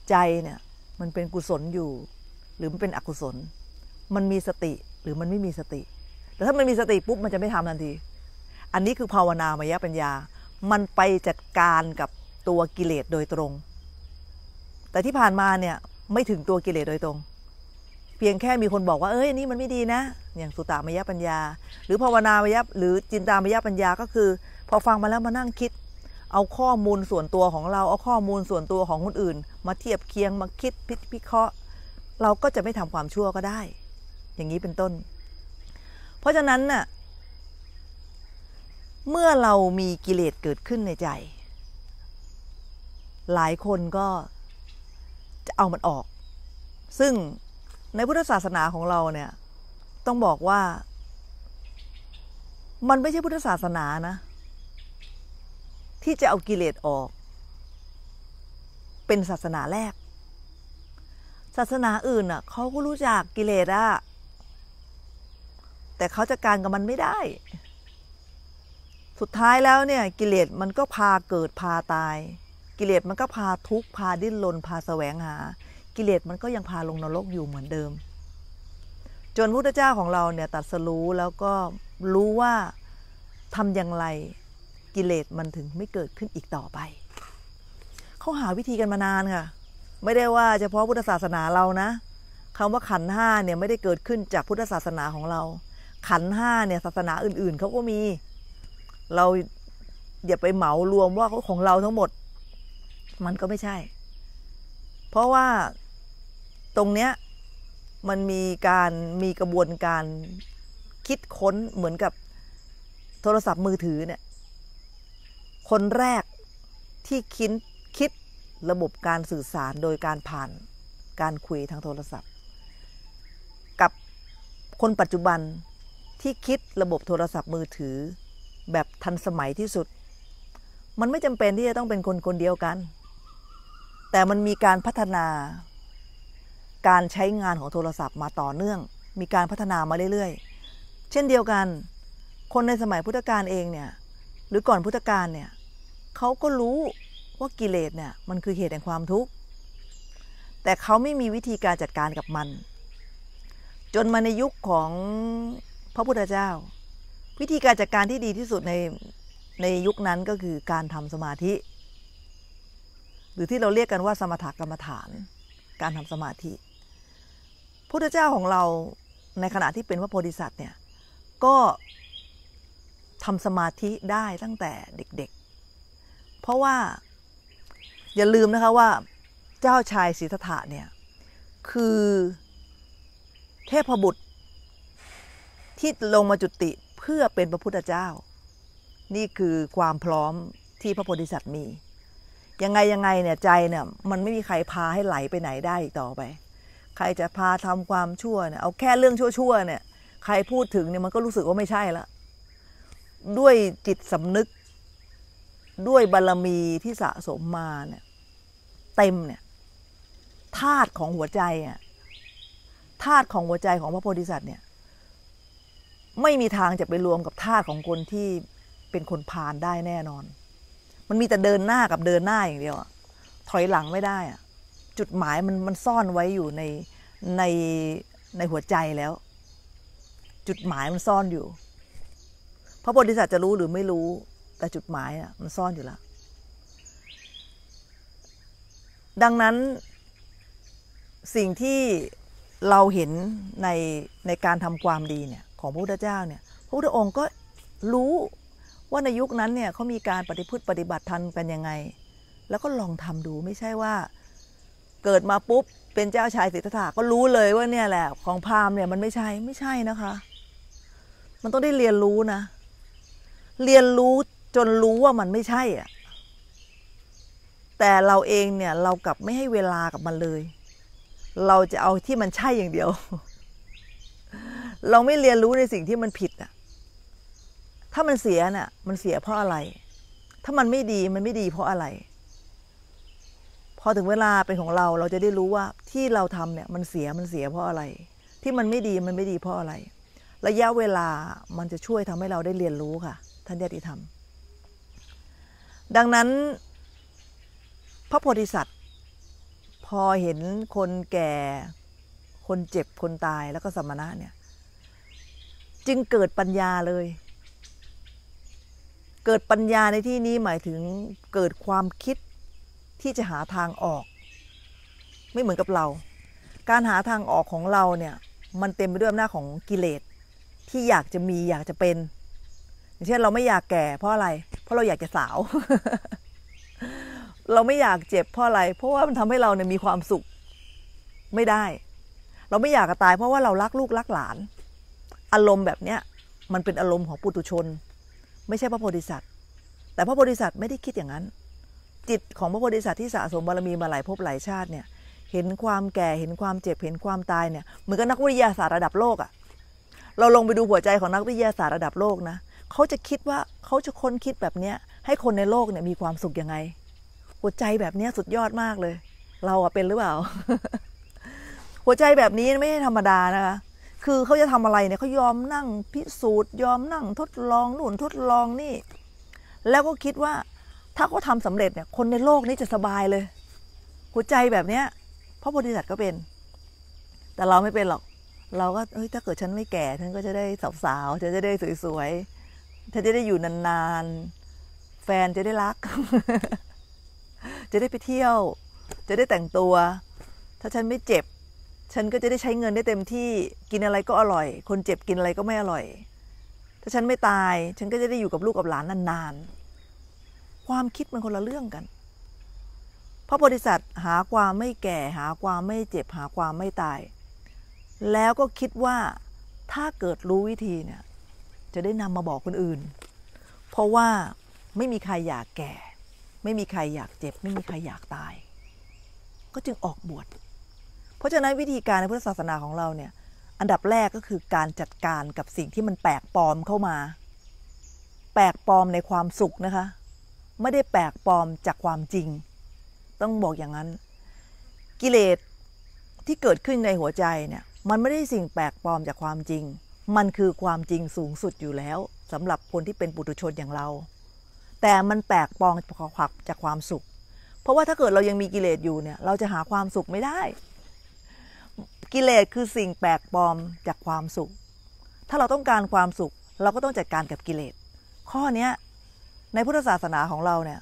ใจเนี่ยมันเป็นกุศลอยู่ หรือมันเป็นอกุศล มันมีสติหรือมันไม่มีสติแต่ถ้ามันมีสติปุ๊บมันจะไม่ทำทันที อันนี้คือภาวนามายปัญญามันไปจัดการกับตัวกิเลสโดยตรง แต่ที่ผ่านมาเนี่ยไม่ถึงตัวกิเลสโดยตรงพียงแค่มีคนบอกว่า เอ้ยนี่มันไม่ดีนะ อย่างสุตตามยปัญญา หรือภาวนามยหรือจินตามยปัญญา ก็คือ พอฟังมาแล้วมานั่งคิด เอาข้อมูลส่วนตัวของเรา เอาข้อมูลส่วนตัวของคนอื่น มาเทียบเคียงมาคิดพิเคราะห์ เราก็จะไม่ทำความชั่วก็ได้ อย่างนี้เป็นต้น เพราะฉะนั้นน่ะ เมื่อเรามีกิเลสเกิดขึ้นในใจ หลายคนก็จะเอามันออก ซึ่งในพุทธศาสนาของเราเนี่ย ต้องบอกว่า มันไม่ใช่พุทธศาสนานะที่จะเอากิเลสออก เป็นศาสนาแรก ศาสนาอื่นอ่ะเขาก็รู้จักกิเลสอะแต่เขาจะการกับมันไม่ได้ สุดท้ายแล้วเนี่ย กิเลสมันก็พาเกิดพาตาย กิเลสมันก็พาทุกข์พาดิ้นรนพาแสวงหากิเลสมันก็ยังพาลงนรกอยู่เหมือนเดิม จนพุทธเจ้าของเราเนี่ยตัดสรู้แล้วก็รู้ว่าทำอย่างไรกิเลสมันถึงไม่เกิดขึ้นอีกต่อไปเขาหาวิธีกันมานานค่ะ ไม่ได้ว่าเฉพาะพุทธศาสนาเรานะคำว่าขันห้าเนี่ยไม่ได้เกิดขึ้นจากพุทธศาสนาของเรา ขันห้าเนี่ย ศาสนาอื่นๆ เขาก็มีเราอย่าไปเหมารวมว่าของเราทั้งหมด มันก็ไม่ใช่ เพราะว่าตรงเนี้ยมันมีการมีกระบวนการคิดค้นเหมือนกับโทรศัพท์มือถือเนี่ยคนแรกที่คิดคิดระบบการสื่อสารโดยการผ่านการคุยทางโทรศัพท์ กับคนปัจจุบันที่คิดระบบโทรศัพท์มือถือ แบบทันสมัยที่สุด มันไม่จำเป็นที่จะต้องเป็นคนคนเดียวกัน แต่มันมีการพัฒนาการใช้งานของโทรศัพท์มาต่อเนื่องมีการพัฒนามาเรื่อยๆ เช่นเดียวกัน คนในสมัยพุทธกาลเองเนี่ยหรือก่อนพุทธกาลเนี่ยเขาก็รู้ว่ากิเลสเนี่ยมันคือเหตุแห่งความทุกข์แต่เขาไม่มีวิธีการจัดการกับมัน จนมาในยุคของพระพุทธเจ้า วิธีการจัดการที่ดีที่สุดในในยุคนั้นก็คือการทำสมาธิ หรือที่เราเรียกกันว่า สมถกรรมฐาน การทำสมาธิพุทธเจ้าของเราในขณะที่เป็นพระโพธิสัตว์เนี่ยก็ทำสมาธิได้ตั้งแต่เด็กๆ เพราะว่าอย่าลืมนะคะว่า เจ้าชายสิทธัตถะเนี่ย คือเทพบุตรที่ลงมาจุติเพื่อเป็นพระพุทธเจ้า นี่คือความพร้อมที่พระโพธิสัตว์มียังไงยังไงเนี่ยใจเนี่ย มันไม่มีใครพาให้ไหลไปไหนได้อีกต่อไปใครจะพาทำความชั่วเนี่ยเอาแค่เรื่องชั่วๆเนี่ย ใครพูดถึงเนี่ยมันก็รู้สึกว่าไม่ใช่ละ ด้วยจิตสำนึกด้วยบารรมีที่สะสมมาเนี่ย เต็มเนี่ยธาตุของหัวใจอ่ะธาตุของหัวใจของพระโพธิสัตว์เนี่ย ไม่มีทางจะไปรวมกับธาตุของคนที่เป็นคนพานได้แน่นอน มันมีแต่เดินหน้ากับเดินหน้าอย่างเดียวอะถอยหลังไม่ได้อ่ะจุดหมายมัน มันซ่อนไว้อยู่ ใน ใน ในหัวใจแล้ว จุดหมายมันซ่อนอยู่พระโพธิสัตว์จะรู้หรือไม่รู้แต่จุดหมายอ่ะมันซ่อนอยู่แล้วดังนั้น สิ่งที่เราเห็นใน ใน การทำความดี เนี่ย ของพระพุทธเจ้าเนี่ยพระพุทธองค์ก็รู้ ว่าในยุคนั้นเนี่ยเขามีการปฏิพฤติปฏิบัติทันกันยังไง แล้วก็ลองทำดูไม่ใช่ว่าเกิดมาปุ๊บ เป็นเจ้าชายสิทธัตถะก็รู้เลยว่าเนี่ยแหละของพราหมณ์เนี่ยมันไม่ใช่ไม่ใช่นะคะ มันต้องได้เรียนรู้นะ เรียนรู้จนรู้ว่ามันไม่ใช่อ่ะแต่เราเองเนี่ยเรากลับไม่ให้เวลากับมันเลย เราจะเอาที่มันใช่อย่างเดียว เราไม่เรียนรู้ในสิ่งที่มันผิดอ่ะ ถ้ามันเสียน่ะมันเสียเพราะอะไร ถ้ามันไม่ดีมันไม่ดีเพราะอะไรพอถึงเวลาเป็นของเราเราจะได้รู้ว่าที่เราทำเนี่ยมันเสียมันเสียเพราะอะไร ที่มันไม่ดีมันไม่ดีเพราะอะไร ระยะเวลามันจะช่วยทำให้เราได้เรียนรู้ค่ะ ท่านญาติธรรมดังนั้นพระโพธิสัตว์พอเห็นคนแก่คนเจ็บคนตายแล้วก็สมณะเนี่ย จึงเกิดปัญญาเลย เกิดปัญญาในที่นี้หมายถึงเกิดความคิดที่จะหาทางออก ไม่เหมือนกับเรา การหาทางออกของเราเนี่ย มันเต็มไปด้วยอำนาจของกิเลส ที่อยากจะมีอยากจะเป็น อย่างเช่น เราไม่อยากแก่เพราะอะไร เพราะเราอยากจะสาว เราไม่อยากเจ็บเพราะอะไร เพราะว่ามันทำให้เราเนี่ยมีความสุข ไม่ได้ เราไม่อยากตายเพราะว่าเรารักลูกรักหลาน อารมณ์แบบเนี้ย มันเป็นอารมณ์ของปุตุชน ไม่ใช่พระโพธิสัตว์แต่พระโพธิสัตว์ไม่ได้คิดอย่างนั้นจิตของพระโพธิสัตว์ที่สะสมบารมีมาหลายภพหลายชาติเนี่ย เห็นความแก่เห็นความเจ็บเห็นความตายเนี่ยเหมือนกับนักวิทยาศาสตร์ระดับโลกอะ่ะ เราลงไปดูหัวใจของนักวิทยาศาสตร์ระดับโลกนะเขาจะคิดว่าเขาจะค้นคิดแบบเนี้ย ให้คนในโลกเนี่ยมีความสุขยังไง หัวใจแบบเนี้ยสุดยอดมากเลย เราอะเป็นหรือเปล่าหัวใจแบบนี้ไม่ใช่ธรรมดานะคะคือเขาจะทำอะไรเนี่ยเขายอมนั่งพิสูจน์ยอมนั่ง ทดลองนู่นทดลองนี่ แล้วก็คิดว่าถ้าเขาทาสำเร็จเนี่ยคนในโลกนี้จะสบายเลย หัวใจแบบเนี้ยพระโพธิสัตว์ก็เป็น แต่เราไม่เป็นหรอก เราก็เอ้ยถ้าเกิดฉันไม่แก่ฉันก็จะได้สาวๆฉันจะได้สวยๆเธอจะได้อยู่นานๆแฟนจะได้รัก จะได้ไปเที่ยว จะได้แต่งตัว ถ้าฉันไม่เจ็บ ฉันก็จะได้ใช้เงินได้เต็มที่กินอะไรก็อร่อย คนเจ็บกินอะไรก็ไม่อร่อย ถ้าฉันไม่ตายฉันก็จะได้อยู่กับลูกกับหลานนานๆความคิดมันคนละเรื่องกันพระโพธิสัตว์หาความไม่แก่หาความไม่เจ็บหาความไม่ตาย แล้วก็คิดว่าถ้าเกิดรู้วิธีเนี่ย จะได้นำมาบอกคนอื่น เพราะว่าไม่มีใครอยากแก่ ไม่มีใครอยากเจ็บ ไม่มีใครอยากตาย ก็จึงออกบวชเพราะฉะนั้นวิธีการในพุทธศาสนาของเราเนี่ย อันดับแรกก็คือการจัดการกับสิ่งที่มันแปลกปลอมเข้ามา แปลกปลอมในความสุขนะคะไม่ได้แปลกปลอมจากความจริง ต้องบอกอย่างนั้น กิเลส ที่เกิดขึ้นในหัวใจเนี่ยมันไม่ได้สิ่งแปลกปลอมจากความจริง มันคือความจริงสูงสุดอยู่แล้วสำหรับคนที่เป็นปุถุชนอย่างเรา แต่มันแปลกปลอมจากความสุข เพราะว่าถ้าเกิดเรายังมีกิเลสอยู่เนี่ย เราจะหาความสุขไม่ได้ กิเลสคือสิ่งแปลกปลอมจากความสุข ถ้าเราต้องการความสุข เราก็ต้องจัดการกับกิเลสข้อนี้ในพุทธศาสนาของเราเนี่ย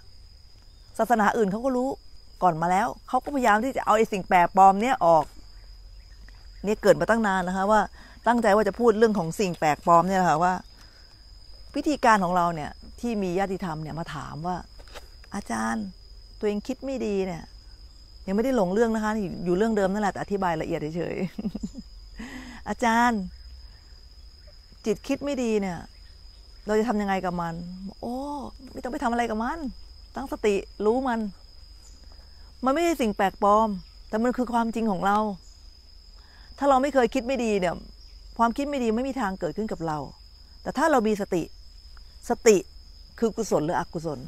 ศาสนาอื่นเขาก็รู้ก่อนมาแล้วเขาก็พยายามที่จะเอาไอ้สิ่งแปลปลอมเนี่ยออก เนี่ยเกิดมาตั้งนานนะคะ ว่าตั้งใจว่าจะพูดเรื่องของสิ่งแปลกปลอมเนี่ยะคะว่าพิธีการของเราเนี่ย ที่มีญาติธรรมเนี่ย มาถามว่า อาจารย์ ตัวเองคิดไม่ดีเนี่ย ยังไม่ได้หลงเรื่องนะคะ อยู่เรื่องเดิมนั่นแหละแต่อธิบายละเอียดเฉยๆอาจารย์ จิตคิดไม่ดีเนี่ยเราจะทำยังไงกับมัน โอ้ไม่ต้องไปทำอะไรกับมัน ตั้งสติรู้มัน มันไม่ใช่สิ่งแปลกปลอม แต่มันคือความจริงของเรา ถ้าเราไม่เคยคิดไม่ดีเนี่ย ความคิดไม่ดีไม่มีทางเกิดขึ้นกับเรา แต่ถ้าเรามีสติ สติคือกุศลหรืออกุศล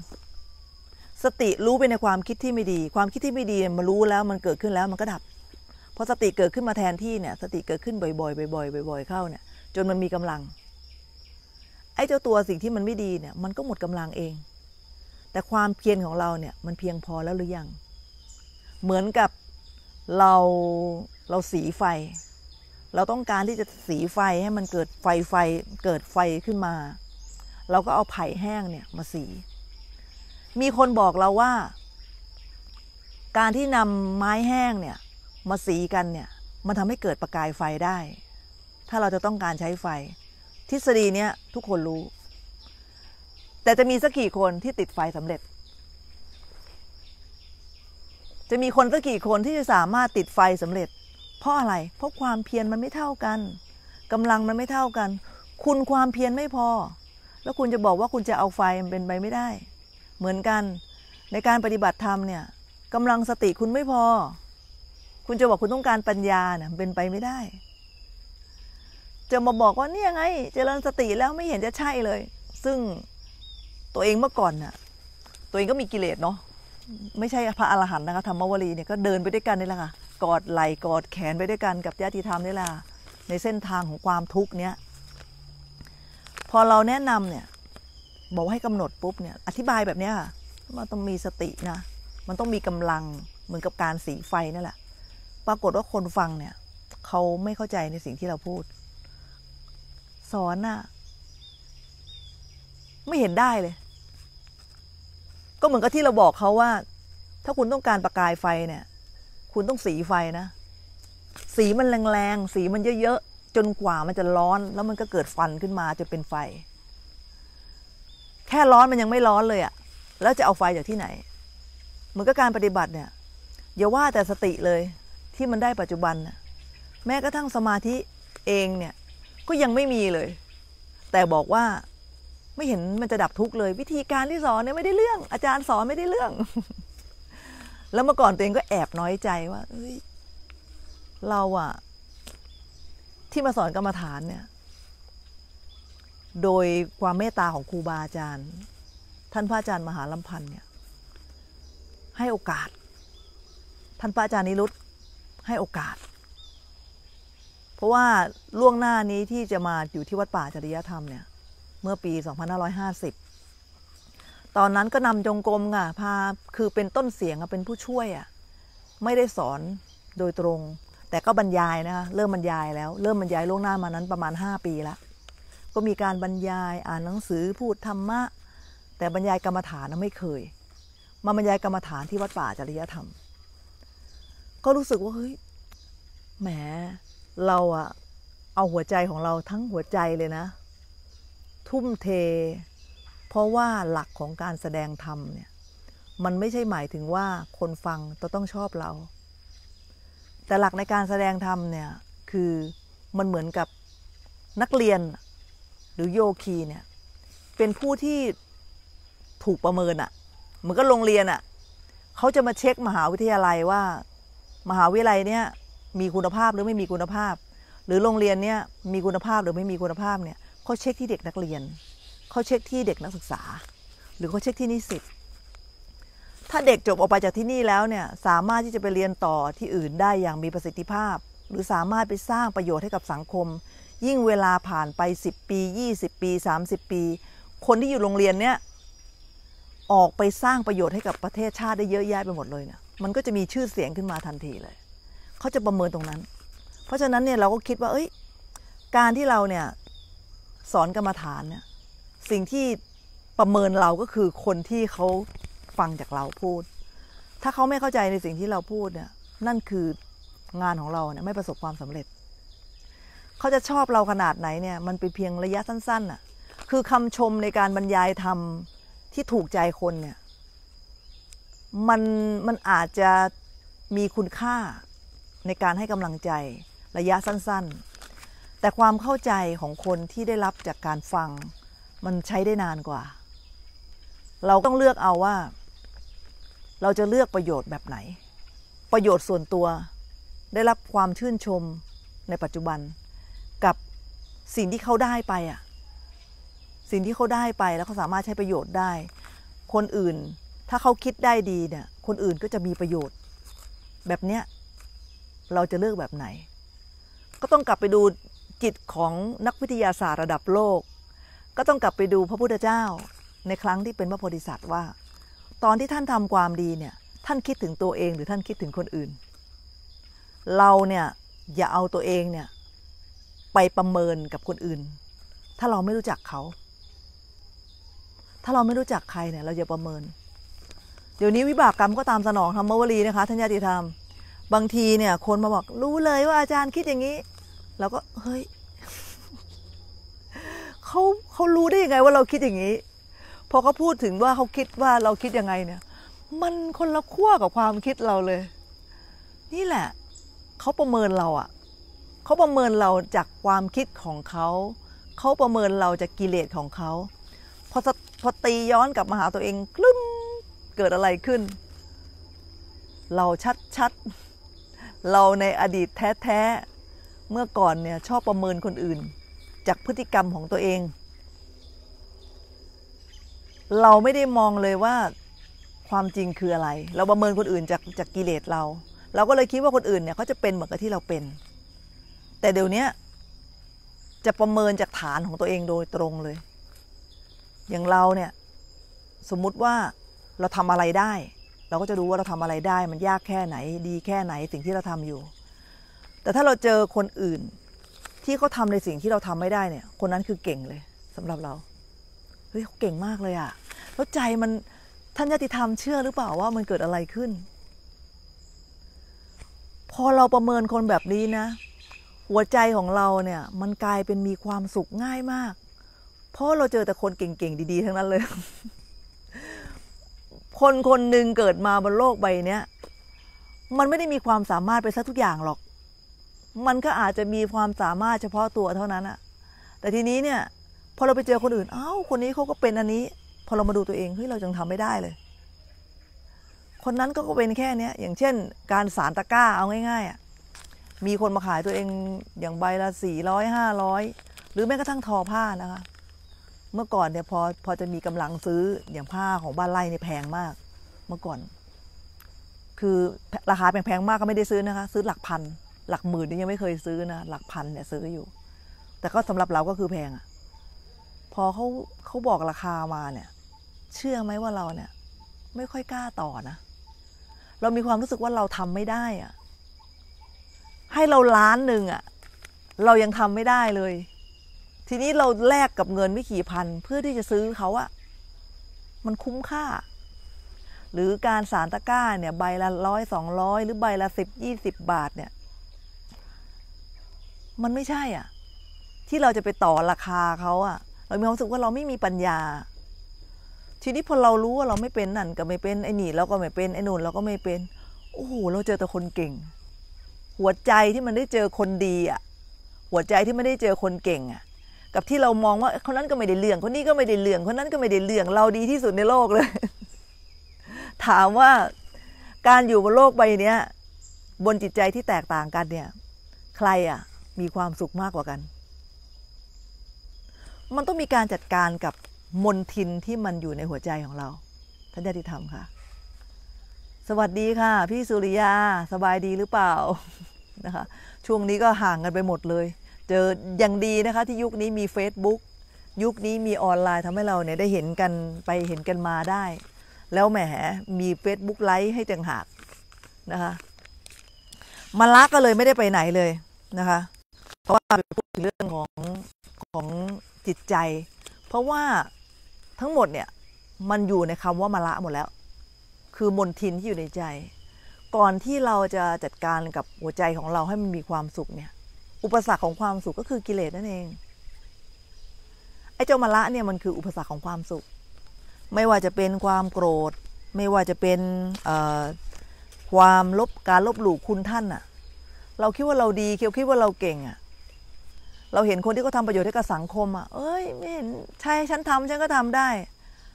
สติรู้ไปในความคิดที่ไม่ดี ความคิดที่ไม่ดีมันรู้แล้วมันเกิดขึ้นแล้วมันก็ดับพอสติเกิดขึ้นมาแทนที่เนี่ย สติเกิดขึ้นบ่อยๆบ่อยๆบ่อยๆ เข้าเนี่ย จนมันมีกำลังไอ้เจ้าตัวสิ่งที่มันไม่ดีเนี่ย มันก็หมดกำลังเอง แต่ความเพียรของเราเนี่ย มันเพียงพอแล้วหรือยัง เหมือนกับเราเราสีไฟ เราต้องการที่จะสีไฟให้มันเกิดไฟไฟเกิดไฟขึ้นมา เราก็เอาไผ่แห้งเนี่ยมาสี มีคนบอกเราว่า การที่นำไม้แห้งเนี่ย มาสีกันเนี่ย มันทำให้เกิดประกายไฟได้ ถ้าเราจะต้องการใช้ไฟทฤษฎีเนี้ยทุกคนรู้ แต่จะมีสักกี่คนที่ติดไฟสำเร็จ จะมีคนสักกี่คนที่จะสามารถติดไฟสำเร็จ เพราะอะไรเพราะความเพียรมันไม่เท่ากันกำลังมันไม่เท่ากัน คุณความเพียรไม่พอแล้วคุณจะบอกว่าคุณจะเอาไฟมันเป็นไปไม่ได้ เหมือนกันในการปฏิบัติธรรมเนี่ยกำลังสติคุณไม่พอ คุณจะบอกคุณต้องการปัญญาเนี่ยเป็นไปไม่ได้จะมาบอกว่านี่ยังไงจเจริญสติแล้วไม่เห็นจะใช่เลย ซึ่งตัวเองเมื่อก่อนน่ะ ตัวเองก็มีกิเลสเนาะ ไม่ใช่พระอรหันต์นะคะธรรมวรีเนี่ยก็เดินไปด้วยกันนี่แหละค่ะ กอดไหล่กอดแขนไปด้วยกันกับญาติธรรมนี่แหละในเส้นทางของความทุกข์เนี้ย พอเราแนะนำเนี่ย บอกให้กำหนดปุ๊บเนี่ย อธิบายแบบเนี้ยค่ะมันต้องมีสตินะ มันต้องมีกำลัง เหมือนกับการสีไฟนั่นแหละ ปรากฏว่าคนฟังเนี่ย เขาไม่เข้าใจในสิ่งที่เราพูดอนอะไม่เห็นได้เลย ก็เหมือนกับที่เราบอกเขาว่า ถ้าคุณต้องการประกายไฟเนี่ย คุณต้องสีไฟนะ สีมันแรงๆ สีมันเยอะๆ จนกว่ามันจะร้อน แล้วมันก็เกิดฟันขึ้นมาจะเป็นไฟ แค่ร้อนมันยังไม่ร้อนเลยอะแล้วจะเอาไฟจากที่ไหนมันก็การปฏิบัติเนี่ยอย่าว่าแต่สติเลยที่มันได้ปัจจุบันนะแม้กระทั่งสมาธิเองเนี่ยก็ยังไม่มีเลย แต่บอกว่าไม่เห็นมันจะดับทุกข์เลย วิธีการที่สอนเนี่ยไม่ได้เรื่อง อาจารย์สอนไม่ได้เรื่อง แล้วเมื่อก่อนตัวเองก็แอบน้อยใจว่าเราอะที่มาสอนกรรมฐานเนี่ย โดยความเมตตาของครูบาอาจารย์ท่านพระอาจารย์มหาลำพันธ์เนี่ย ให้โอกาสท่านพระอาจารย์นิรุตให้โอกาสราะว่าล่วงหน้านี้ที่จะมาอยู่ที่วัดป่าจริยธรรมเนี่ย เมื่อปี 2550 ตอนนั้นก็นำจงกรมอ่ะ พา คือเป็นต้นเสียงเป็นผู้ช่วย อ่ะ ไม่ได้สอนโดยตรง แต่ก็บรรยายนะคะเริ่มบรรยายแล้วเริ่มบรรยายล่วงหน้ามานั้นประมาณ 5 ปีละก็มีการบรรยายอ่านหนังสือพูดธรรมะแต่บรรยายกรรมฐานไม่เคย มาบรรยายกรรมฐานที่วัดป่าจริยธรรม ก็รู้สึกว่าเฮ้ยแหมเราอะเอาหัวใจของเราทั้งหัวใจเลยนะ ทุ่มเท เพราะว่าหลักของการแสดงธรรมเนี่ย มันไม่ใช่หมายถึงว่าคนฟังจะต้องชอบเรา แต่หลักในการแสดงธรรมเนี่ยคือมันเหมือนกับนักเรียนหรือโยคีเนี่ย เป็นผู้ที่ถูกประเมินอะ่ะเหมือนก็โรงเรียนอะ่ะเขาจะมาเช็คมหาวิทยาลัยว่า มหาวิทยาลัยเนี่ยมีคุณภาพหรือไม่มีคุณภาพ หรือโรงเรียนเนี่ยมีคุณภาพหรือไม่มีคุณภาพเนี่ยเขาเช็คที่เด็กนักเรียนเขาเช็คที่เด็กนักศึกษา หรือเขาเช็คที่นิสิตถ้าเด็กจบออกไปจากที่นี่แล้วเนี่ยสามารถที่จะไปเรียนต่อที่อื่นได้อย่างมีประสิทธิภาพ หรือสามารถไปสร้างประโยชน์ให้กับสังคม ยิ่งเวลาผ่านไป 10 ปี 20 ปี 30 ปี คนที่อยู่โรงเรียนเนี่ยออกไปสร้างประโยชน์ให้กับประเทศชาติได้เยอะแยะไปหมดเลยเนี่ยมันก็จะมีชื่อเสียงขึ้นมาทันทีเลยเขาจะประเมินตรงนั้น เพราะฉะนั้นเนี่ยเราก็คิดว่า เอ้ย การที่เราเนี่ยสอนกรรมฐานเนี่ย สิ่งที่ประเมินเราก็คือคนที่เขาฟังจากเราพูด ถ้าเขาไม่เข้าใจในสิ่งที่เราพูดเนี่ย นั่นคืองานของเราเนี่ยไม่ประสบความสำเร็จ เขาจะชอบเราขนาดไหนเนี่ย มันเป็นเพียงระยะสั้นๆะ่ะคือคำชมในการบรรยายธรรมที่ถูกใจคนเนี่ย มันมันอาจจะมีคุณค่าในการให้กำลังใจระยะสั้นๆ แต่ความเข้าใจของคนที่ได้รับจากการฟังมันใช้ได้นานกว่า เราต้องเลือกเอาว่า เราจะเลือกประโยชน์แบบไหน ประโยชน์ส่วนตัว ได้รับความชื่นชมในปัจจุบันกับสิ่งที่เขาได้ไปอ่ะ สิ่งที่เขาได้ไปแล้วเขาสามารถใช้ประโยชน์ได้ คนอื่นถ้าเขาคิดได้ดีเนี่ย คนอื่นก็จะมีประโยชน์ แบบเนี้ยเราจะเลือกแบบไหน ก็ต้องกลับไปดูจิตของนักวิทยาศาสตร์ระดับโลก ก็ต้องกลับไปดูพระพุทธเจ้าในครั้งที่เป็นพระโพธิสัตว์ว่า ตอนที่ท่านทำความดีเนี่ย ท่านคิดถึงตัวเองหรือท่านคิดถึงคนอื่น เราเนี่ยอย่าเอาตัวเองเนี่ย ไปประเมินกับคนอื่น ถ้าเราไม่รู้จักเขา ถ้าเราไม่รู้จักใครเนี่ยเราอย่าประเมินเดี๋ยวนี้วิบากกรรมก็ตามสนองทำมวลีนะคะท่านญาติธรรมบางทีเนี่ย คนมาบอกรู้เลยว่าอาจารย์คิดอย่างนี้ เราก็เฮ้ย เขาเขารู้ได้ยังไงว่าเราคิดอย่างนี้พอเขาพูดถึงว่าเขาคิดว่าเราคิดยังไงเนี่ย มันคนละขั้วกับความคิดเราเลย นี่แหละ เขาประเมินเราอะ่ะเขาประเมินเราจากความคิดของเขา เขาประเมินเราจากกิเลสของเขาพอพอตีย้อนกลับมาหาตัวเองกลึ้มเกิดอะไรขึ้น เราชัดชัดเราในอดีตแท้ๆเมื่อก่อนเนี่ยชอบประเมินคนอื่น จากพฤติกรรมของตัวเอง เราไม่ได้มองเลยว่าความจริงคืออะไร เราประเมินคนอื่น จากจากกิเลสเรา เราก็เลยคิดว่าคนอื่นเนี่ยเขาจะเป็นเหมือนกับที่เราเป็น แต่เดี๋ยวนี้จะประเมินจากฐานของตัวเองโดยตรงเลย อย่างเราเนี่ย สมมุติว่าเราทำอะไรได้เราก็จะรู้ว่าเราทำอะไรได้มันยากแค่ไหน ดีแค่ไหนสิ่งที่เราทำอยู่ แต่ถ้าเราเจอคนอื่น ที่เขาทาในสิ่งที่เราทำไม่ได้เนี่ย คนนั้นคือเก่งเลย สำหรับเราเฮ้ยเขาเก่งมากเลยอะแล้วใจมันท่านญาติธรรมเชื่อหรือเปล่าว่ามันเกิดอะไรขึ้น พอเราประเมินคนแบบนี้นะ หัวใจของเราเนี่ย มันกลายเป็นมีความสุขง่ายมาก เพราะเราเจอแต่คนเก่งๆดีๆทั้งนั้นเลยคนคนหนึ่งเกิดมาบนโลกใบนี้มันไม่ได้มีความสามารถไปสักทุกอย่างหรอก มันก็อาจจะมีความสามารถเฉพาะตัวเท่านั้นอะแต่ทีนี้เนี่ย พอเราไปเจอคนอื่น เอา้าคนนี้เขาก็เป็นอันนี้ พอเรามาดูตัวเองเฮ้ยเราจังทำไม่ได้เลย คนนั้นก็เป็นแค่เนี้ยอย่างเช่น การสารตะก้าเอาง่ายๆอะมีคนมาขายตัวเองอย่างใบละสี่ร้อยห้าร้อยหรือแม้กระทั่งทอผ้านะคะเมื่อก่อนเนี่ยพอพอจะมีกำลังซื้ออย่างผ้าของบ้านไร่เนี่ยแพงมาก เมื่อก่อน คือราคาแพงๆมากก็ไม่ได้ซื้อนะคะซื้อหลักพันหลักหมื่นนี่ยังไม่เคยซื้อนะหลักพันเนี่ยซื้ออยู่ แต่ก็สำหรับเราก็คือแพงอะพอเขาเขาบอกราคามาเนี่ย เชื่อไหมว่าเราเนี่ย ไม่ค่อยกล้าต่อนะเรามีความรู้สึกว่าเราทำไม่ได้อะให้เราล้านหนึ่งอะเรายังทำไม่ได้เลยทีนี้เราแลกกับเงินไม่ขี่พันเพื่อที่จะซื้อเขาอะมันคุ้มค่า หรือการสารตะก้าเนี่ยใบละร้อยสองร้อยหรือใบละสิบยี่สิบบาทเนี่ย มันไม่ใช่อ่ะ ที่เราจะไปต่อราคาเขาอ่ะ เรามีความรู้สึกว่าเราไม่มีปัญญา ทีนี้พอเรารู้ว่าเราไม่เป็นนั่นก็ไม่เป็นไอ้นี่เราก็ไม่เป็นไอ้นู่นเราก็ไม่เป็นโอ้โหเราเจอแต่คนเก่ง หัวใจที่มันได้เจอคนดีอ่ะ หัวใจที่ไม่ได้เจอคนเก่งอ่ะกับที่เรามองว่าคนนั้นก็ไม่ได้เรื่อง คนนี้ก็ไม่ได้เรื่องคนนั้นก็ไม่ได้เรื่องเราดีที่สุดในโลกเลย ถามว่า การอยู่บนโลกใบนี้บนจิตใจที่แตกต่างกันเนี่ย ใครอ่ะ มีความสุขมากกว่ากัน มันต้องมีการจัดการกับมนทินที่มันอยู่ในหัวใจของเราท่านญาติธรรมค่ะ สวัสดีค่ะ พี่สุริยาสบายดีหรือเปล่านะคะ ช่วงนี้ก็ห่างกันไปหมดเลยเจออย่างดีนะคะ ที่ยุคนี้มี Facebook ยุคนี้มีออนไลน์ทำให้เราเนี่ยได้เห็นกันไปเห็นกันมาได้ แล้วแหมมี Facebook ไลฟ์ให้จังหากนะคะมาละก็เลยไม่ได้ไปไหนเลยนะคะ เพราะว่าพูดถึงเรื่องของของจิตใจ เพราะว่าทั้งหมดเนี่ย มันอยู่ในคำว่ามาละหมดแล้ว คือมนทินที่อยู่ในใจ ก่อนที่เราจะจัดการกับหัวใจของเราให้มันมีความสุขเนี่ยอุปสรรคของความสุขก็คือกิเลสนั่นเอง ไอ้เจ้ามาละเนี่ยมันคืออุปสรรคของความสุข ไม่ว่าจะเป็นความโกรธ ไม่ว่าจะเป็นความลบการลบหลู่คุณท่านอะเราคิดว่าเราดี เคียวคิดว่าเราเก่งอะเราเห็นคนที่เขาทำประโยชน์ให้กับสังคมอะเอ้ยไม่เห็นใช่ฉันทำ ฉันก็ทำได้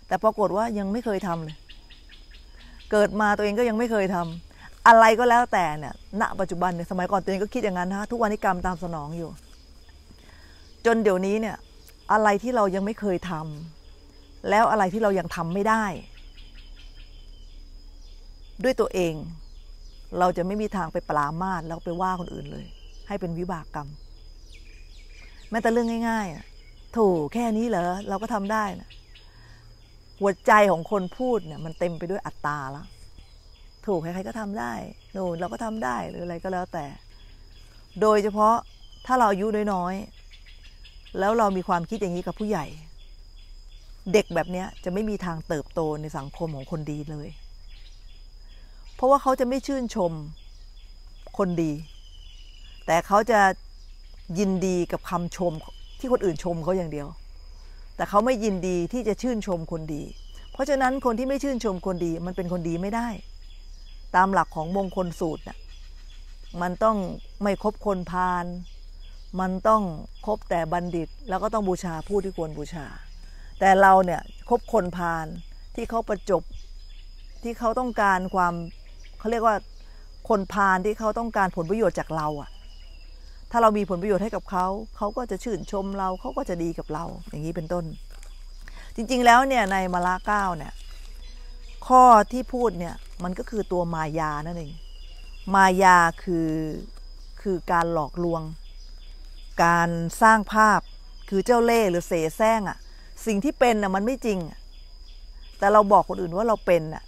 แต่ปรากฏว่ายังไม่เคยทำเลยเกิดมาตัวเองก็ยังไม่เคยทำอะไรก็แล้วแต่เนี่ย ณ ปัจจุบันเนี่ย สมัยก่อนตัวเองก็คิดอย่างนั้นนะทุกวันนี้กรรมตามสนองอยู่ จนเดี๋ยวนี้เนี่ย อะไรที่เรายังไม่เคยทำ แล้วอะไรที่เรายังทำไม่ได้ ด้วยตัวเอง เราจะไม่มีทางไปปรามาสแล้วไปว่าคนอื่นเลย ให้เป็นวิบากกรรม แม้แต่เรื่องง่ายๆถูกแค่นี้เหรอ เราก็ทำได้นะ หัวใจของคนพูดเนี่ย มันเต็มไปด้วยอัตตาแล้วถูกใครๆก็ทำได้โนูเราก็ทำได้หรืออะไรก็แล้วแต่ โดยเฉพาะถ้าเราอายุน้อย ๆ แล้วเรามีความคิดอย่างนี้กับผู้ใหญ่ เด็กแบบนี้จะไม่มีทางเติบโต ในสังคมของคนดีเลย เพราะว่าเขาจะไม่ชื่นชมคนดี แต่เขาจะยินดีกับคำชมที่คนอื่นชมเขาอย่างเดียว แต่เขาไม่ยินดีที่จะชื่นชมคนดี เพราะฉะนั้นคนที่ไม่ชื่นชมคนดี มันเป็นคนดีไม่ได้ตามหลักของมงคลสูตรน่ะมันต้องไม่คบคนพาล มันต้องคบแต่บัณฑิตแล้วก็ต้องบูชาผู้ที่ควรบูชา แต่เราเนี่ยคบคนพาลที่เขาประจบที่เขาต้องการความเขาเรียกว่าคนพาลที่เขาต้องการผลประโยชน์จากเราอะถ้าเรามีผลประโยชน์ให้กับเขาเขาก็จะชื่นชมเราเขาก็จะดีกับเรา อย่างนี้เป็นต้น จริง ๆแล้วเนี่ยในมาลาเก้าเนี่ยข้อที่พูดเนี่ย มันก็คือตัวมายานั่นเองมายาคือ คือการหลอกลวง การสร้างภาพคือเจ้าเล่ห์หรือเสแสร้งอะ่ะสิ่งที่เป็นอ่ะมันไม่จริงแต่เราบอกคนอื่นว่าเราเป็นอ่ะ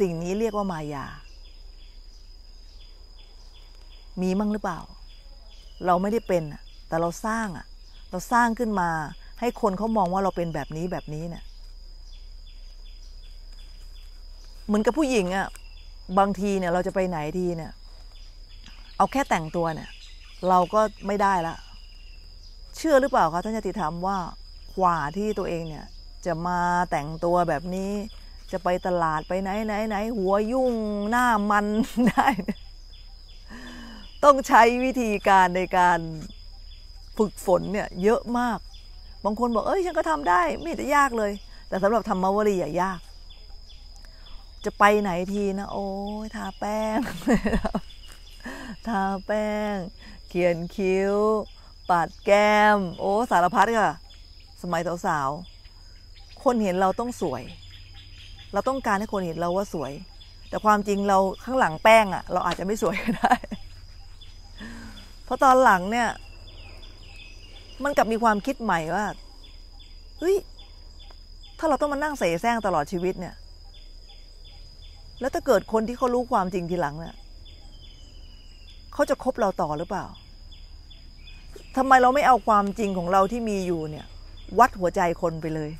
สิ่งนี้เรียกว่ามายา มีมั่งหรือเปล่า เราไม่ได้เป็นอะแต่เราสร้างอ่ะ เราสร้างขึ้นมาให้คนเขามองว่าเราเป็นแบบนี้แบบนี้เนี่ยเหมือนกับผู้หญิงอะบางทีเนี่ยเราจะไปไหนทีเนี่ย เอาแค่แต่งตัวเนี่ย เราก็ไม่ได้ละ เชื่อหรือเปล่าคะท่านยติธรรมว่ากว่าที่ตัวเองเนี่ย จะมาแต่งตัวแบบนี้จะไปตลาดไปไหนไหนไหนหัวยุ่งหน้ามันได้ ต้องใช้วิธีการในการฝึกฝนเนี่ยเยอะมาก บางคนบอกเอ้ยฉันก็ทำได้ ไม่เห็จะยากเลย แต่สำหรับธรรมวรีอย่ายากจะไปไหนทีนะโอ้ยทาแป้ง ทาแป้ง เขียนคิ้วปาดแก้มโอ้สารพัดค่ะสมัยสาว ๆ คนเห็นเราต้องสวย เราต้องการให้คนเห็นเราว่าสวย แต่ความจริงเราข้างหลังแป้งอะเราอาจจะไม่สวยก็ได้เพราะตอนหลังเนี่ย มันกลับมีความคิดใหม่ว่าเฮ้ยถ้าเราต้องมานั่งเสแสร้งตลอดชีวิตเนี่ยแล้วถ้าเกิดคนที่เขารู้ความจริงทีหลังเนะ่ยเขาจะคบเราต่อหรือเปล่าทำไมเราไม่เอาความจริงของเราที่มีอยู่เนี่ย วัดหัวใจคนไปเลย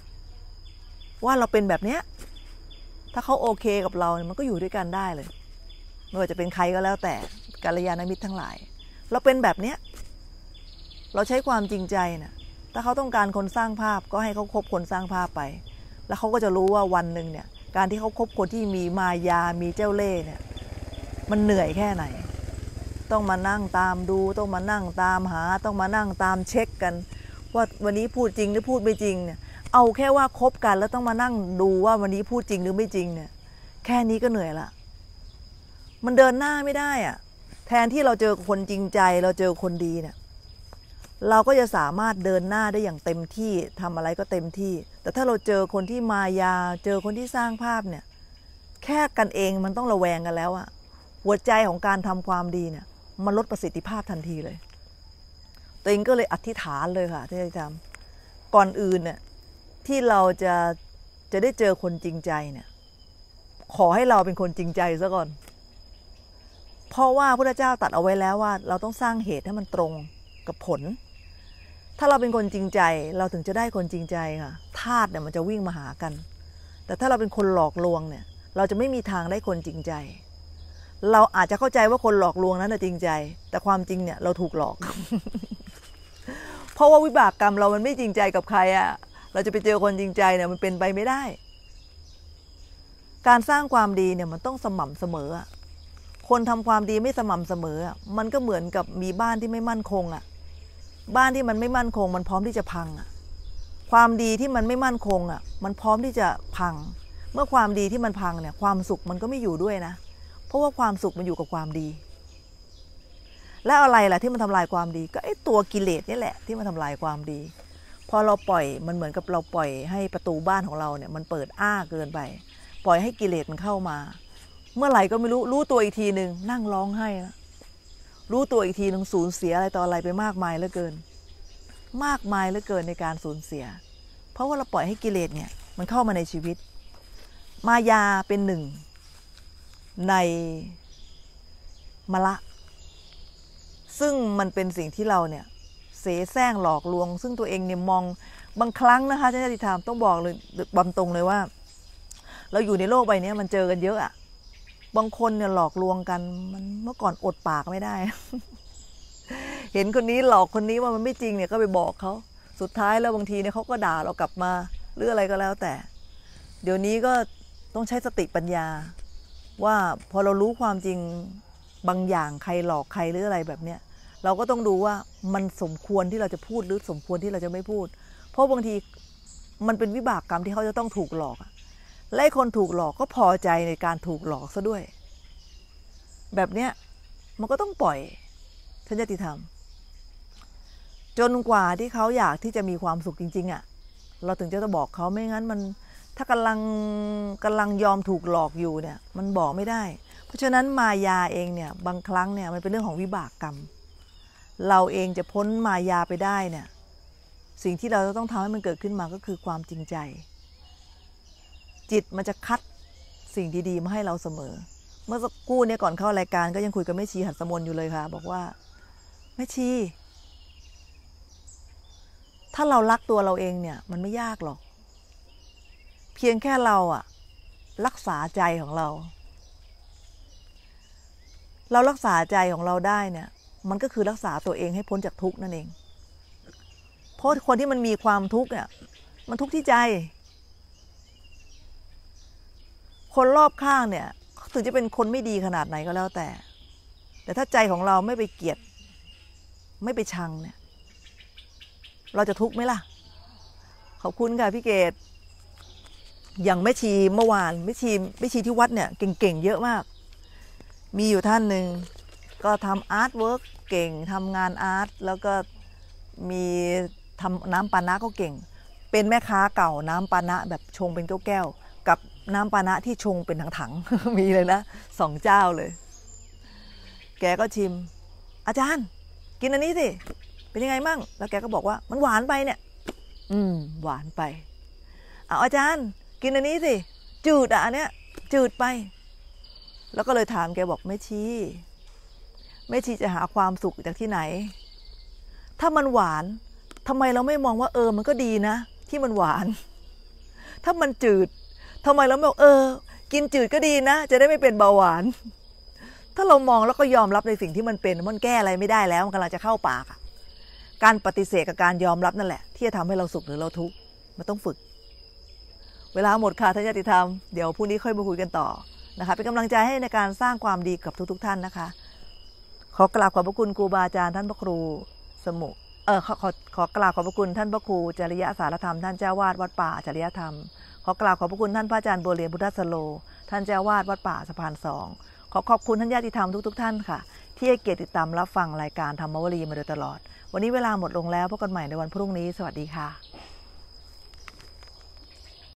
ว่าเราเป็นแบบเนี้ยถ้าเขาโอเคกับเราเนี่ยมันก็อยู่ด้วยกันได้เลยไม่ว่าจะเป็นใครก็แล้ว แต่กัลยาณมิตรทั้งหลาย เราเป็นแบบเนี้ยเราใช้ความจริงใจนะ่ะถ้าเขาต้องการคนสร้างภาพก็ให้เขาคบคนสร้างภาพไป แล้วเขาก็จะรู้ว่าวันหนึ่งเนี่ยการที่เขาคบคนที่มีมายา มีเจ้าเล่ห์เนี่ย มันเหนื่อยแค่ไหน ต้องมานั่งตามดู ต้องมานั่งตามหา ต้องมานั่งตามเช็คกัน ว่าวันนี้พูดจริงหรือพูดไม่จริงเนี่ย เอาแค่ว่าคบกันแล้วต้องมานั่งดูว่าวันนี้พูดจริงหรือไม่จริงเนี่ย แค่นี้ก็เหนื่อยละ มันเดินหน้าไม่ได้อะแทนที่เราเจอคนจริงใจ เราเจอคนดีเนี่ยเราก็จะสามารถเดินหน้าได้อย่างเต็มที่ทำอะไรก็เต็มที่ แต่ถ้าเราเจอคนที่มายา เจอคนที่สร้างภาพเนี่ย แค่กันเองมันต้องระแวงกันแล้วอะหัวใจของการทำความดีเนี่ยมันลดประสิทธิภาพทันทีเลยตัวเองก็เลยอธิษฐานเลยค่ะที่จะทำก่อนอื่นเนี่ยที่เราจะจะได้เจอคนจริงใจเนี่ย ขอให้เราเป็นคนจริงใจซะก่อน เพราะว่าพระเจ้าตัดเอาไว้แล้วว่า เราต้องสร้างเหตุให้มันตรงกับผลถ้าเราเป็นคนจริงใจเราถึงจะได้คนจริงใจค่ะธาตุเนี่ยมันจะวิ่งมาหากัน แต่ถ้าเราเป็นคนหลอกลวงเนี่ย เราจะไม่มีทางได้คนจริงใจ เราอาจจะเข้าใจว่าคนหลอกลวงนั้นจริงใจ แต่ความจริงเนี่ยเราถูกหลอกเพราะว่าวิบากกรรมเรามันไม่จริงใจกับใครอะ่ะเราจะไปเจอคนจริงใจเนี่ย มันเป็นไปไม่ได้ การสร้างความดีเนี่ยมันต้องสม่ำเสมอคนทำความดีไม่สม่ำเสมอมันก็เหมือนกับมีบ้านที่ไม่มั่นคงอะ่ะบ้านที่มันไม่มั่นคง มันพร้อมที่จะพังอะความดีที่มันไม่มั่นคงอ่ะ มันพร้อมที่จะพัง เมื่อความดีที่มันพังเนี่ยความสุขมันก็ไม่อยู่ด้วยนะ เพราะว่าความสุขมันอยู่กับความดี และอะไรล่ะที่มันทำลายความดี ก็ไอ้ตัวกิเลสนี่แหละที่มันทำลายความดี พอเราปล่อยมันเหมือนกับเราปล่อยให้ประตูบ้านของเราเนี่ยมันเปิดอ้าเกินไปปล่อยให้กิเลสมันเข้ามา เมื่อไหร่ก็ไม่รู้รู้ตัวอีกทีหนึ่งนั่งร้องไห้รู้ตัวอีกทีหนึ่งสูญเสียอะไรต่ออะไรไปมากมายเหลือเกิน มากมายเหลือเกินในการสูญเสีย เพราะว่าเราปล่อยให้กิเลสเนี่ย มันเข้ามาในชีวิต มายาเป็นหนึ่งในมละ ซึ่งมันเป็นสิ่งที่เราเนี่ย เสแสร้งหลอกลวง ซึ่งตัวเองเนี่ยมองบางครั้งนะคะท่านญาติธรรมต้องบอกเลยบำตรงเลยว่า เราอยู่ในโลกใบนี้มันเจอกันเยอะอะบางคนเนี่ยหลอกลวงกันมันเมื่อก่อนอดปากไม่ได้ เห็นคนนี้หลอกคนนี้ว่ามันไม่จริงเนี่ยก็ไปบอกเขา สุดท้ายแล้ว บางทีเนี่ยเขาก็ด่าเรากลับมาหรืออะไรก็แล้วแต่ เดี๋ยวนี้ก็ต้องใช้สติปัญญาว่าพอเรารู้ความจริงบางอย่างใครหลอกใครหรืออะไรแบบเนี้ยเราก็ต้องดูว่ามันสมควรที่เราจะพูดหรือสมควรที่เราจะไม่พูดเพราะบางทีมันเป็นวิบากกรรมที่เขาจะต้องถูกหลอกอะและคนถูกหลอกก็พอใจในการถูกหลอกซะด้วย แบบเนี้ยมันก็ต้องปล่อยท่านยติธรรมจนกว่าที่เขาอยากที่จะมีความสุขจริง ๆอะ่ะ เราถึงจะต้องบอกเขาไม่งั้นมันถ้ากำลังกำาลังยอมถูกหลอกอยู่เนี่ย มันบอกไม่ได้ เพราะฉะนั้นมายาเองเนี่ย บางครั้งเนี่ยมันเป็นเรื่องของวิบากกรรมเราเองจะพ้นมายาไปได้เนี่ย สิ่งที่เราจะต้องทำให้มันเกิดขึ้นมาก็คือความจริงใจิต มันจะคัดสิ่งดีๆมาให้เราเสมอ เมื่อสักครู่เนี่ยก่อนเข้ารายการก็ยังคุยกับแม่ชีหัดสมนอยู่เลยค่ะ บอกว่าแม่ชีถ้าเรารักตัวเราเองเนี่ย มันไม่ยากหรอก เพียงแค่เราอะรักษาใจของเรา เรารักษาใจของเราได้เนี่ย มันก็คือรักษาตัวเองให้พ้นจากทุกข์นั่นเองเพราะคนที่มันมีความทุกข์เนี่ยมันทุกข์ที่ใจคนรอบข้างเนี่ยถึงจะเป็นคนไม่ดีขนาดไหนก็แล้วแต่ แต่ถ้าใจของเราไม่ไปเกลียดไม่ไปชังเนี่ย เราจะทุกข์ไหมล่ะขอบคุณค่ะพี่เกดอย่างแม่ชีเมื่อวานแม่ชีแม่ชีที่วัดเนี่ยเก่งๆเยอะมาก มีอยู่ท่านหนึ่งก็ทำอาร์ตเวิร์กเก่งทำงานอาร์ตแล้วก็มีทำน้ำปานะก็เก่ง เป็นแม่ค้าเก่าน้ำปานะ แบบชงเป็นแก้วน้ำปานะที่ชงเป็นถังๆ มีเลยนะสองเจ้าเลย แกก็ชิม อาจารย์ กินอันนี้สิ เป็นยังไงมั่ง แล้วแกก็บอกว่ามันหวานไปเนี่ย อืม หวานไป เอาอาจารย์กินอันนี้สิ จืดอ่ะอันเนี้ยจืดไป แล้วก็เลยถามแกบอกไม่ชี้ไม่ชี้จะหาความสุขจากที่ไหน ถ้ามันหวาน ทำไมเราไม่มองว่าเออมันก็ดีนะ ที่มันหวาน ถ้ามันจืดทำไมเราไม่บอกเออ กินจืดก็ดีนะ จะได้ไม่เป็นเบาหวาน ถ้าเรามองแล้วก็ยอมรับในสิ่งที่มันเป็นมันแก้อะไรไม่ได้แล้ว มันกำลังจะเข้าปากการปฏิเสธกับการยอมรับนั่นแหละ ที่จะทำให้เราสุขหรือเราทุกข์ มันต้องฝึก เวลาหมดค่ะ ท่านญาติธรรมเดี๋ยวพรุ่งนี้ค่อยมาคุยกันต่อนะคะเป็นกำลังใจให้ในการสร้างความดีกับทุกๆ ท่านนะคะ ขอกราบขอบพระคุณครูบาอาจารย์ ท่านพระครูสมุเออขอขอขอกราบขอบพระคุณท่านพระครู จริยะสารธรรม ท่านเจ้าวาดวัดป่า จริยธรรมขอกล่าวขอบพระคุณท่านพระอาจารย์บัวเรียนพุทธสโล ท่านเจ้าวาดวัดป่าสะพานสอง ขอขอบคุณท่านญาติธรรมทุก ๆ ท่านค่ะ ที่ให้เกียรติติดตามรับฟังรายการธรรมวรีมาโดยตลอด วันนี้เวลาหมดลงแล้วพบกันใหม่ในวันพรุ่งนี้ สวัสดีค่ะ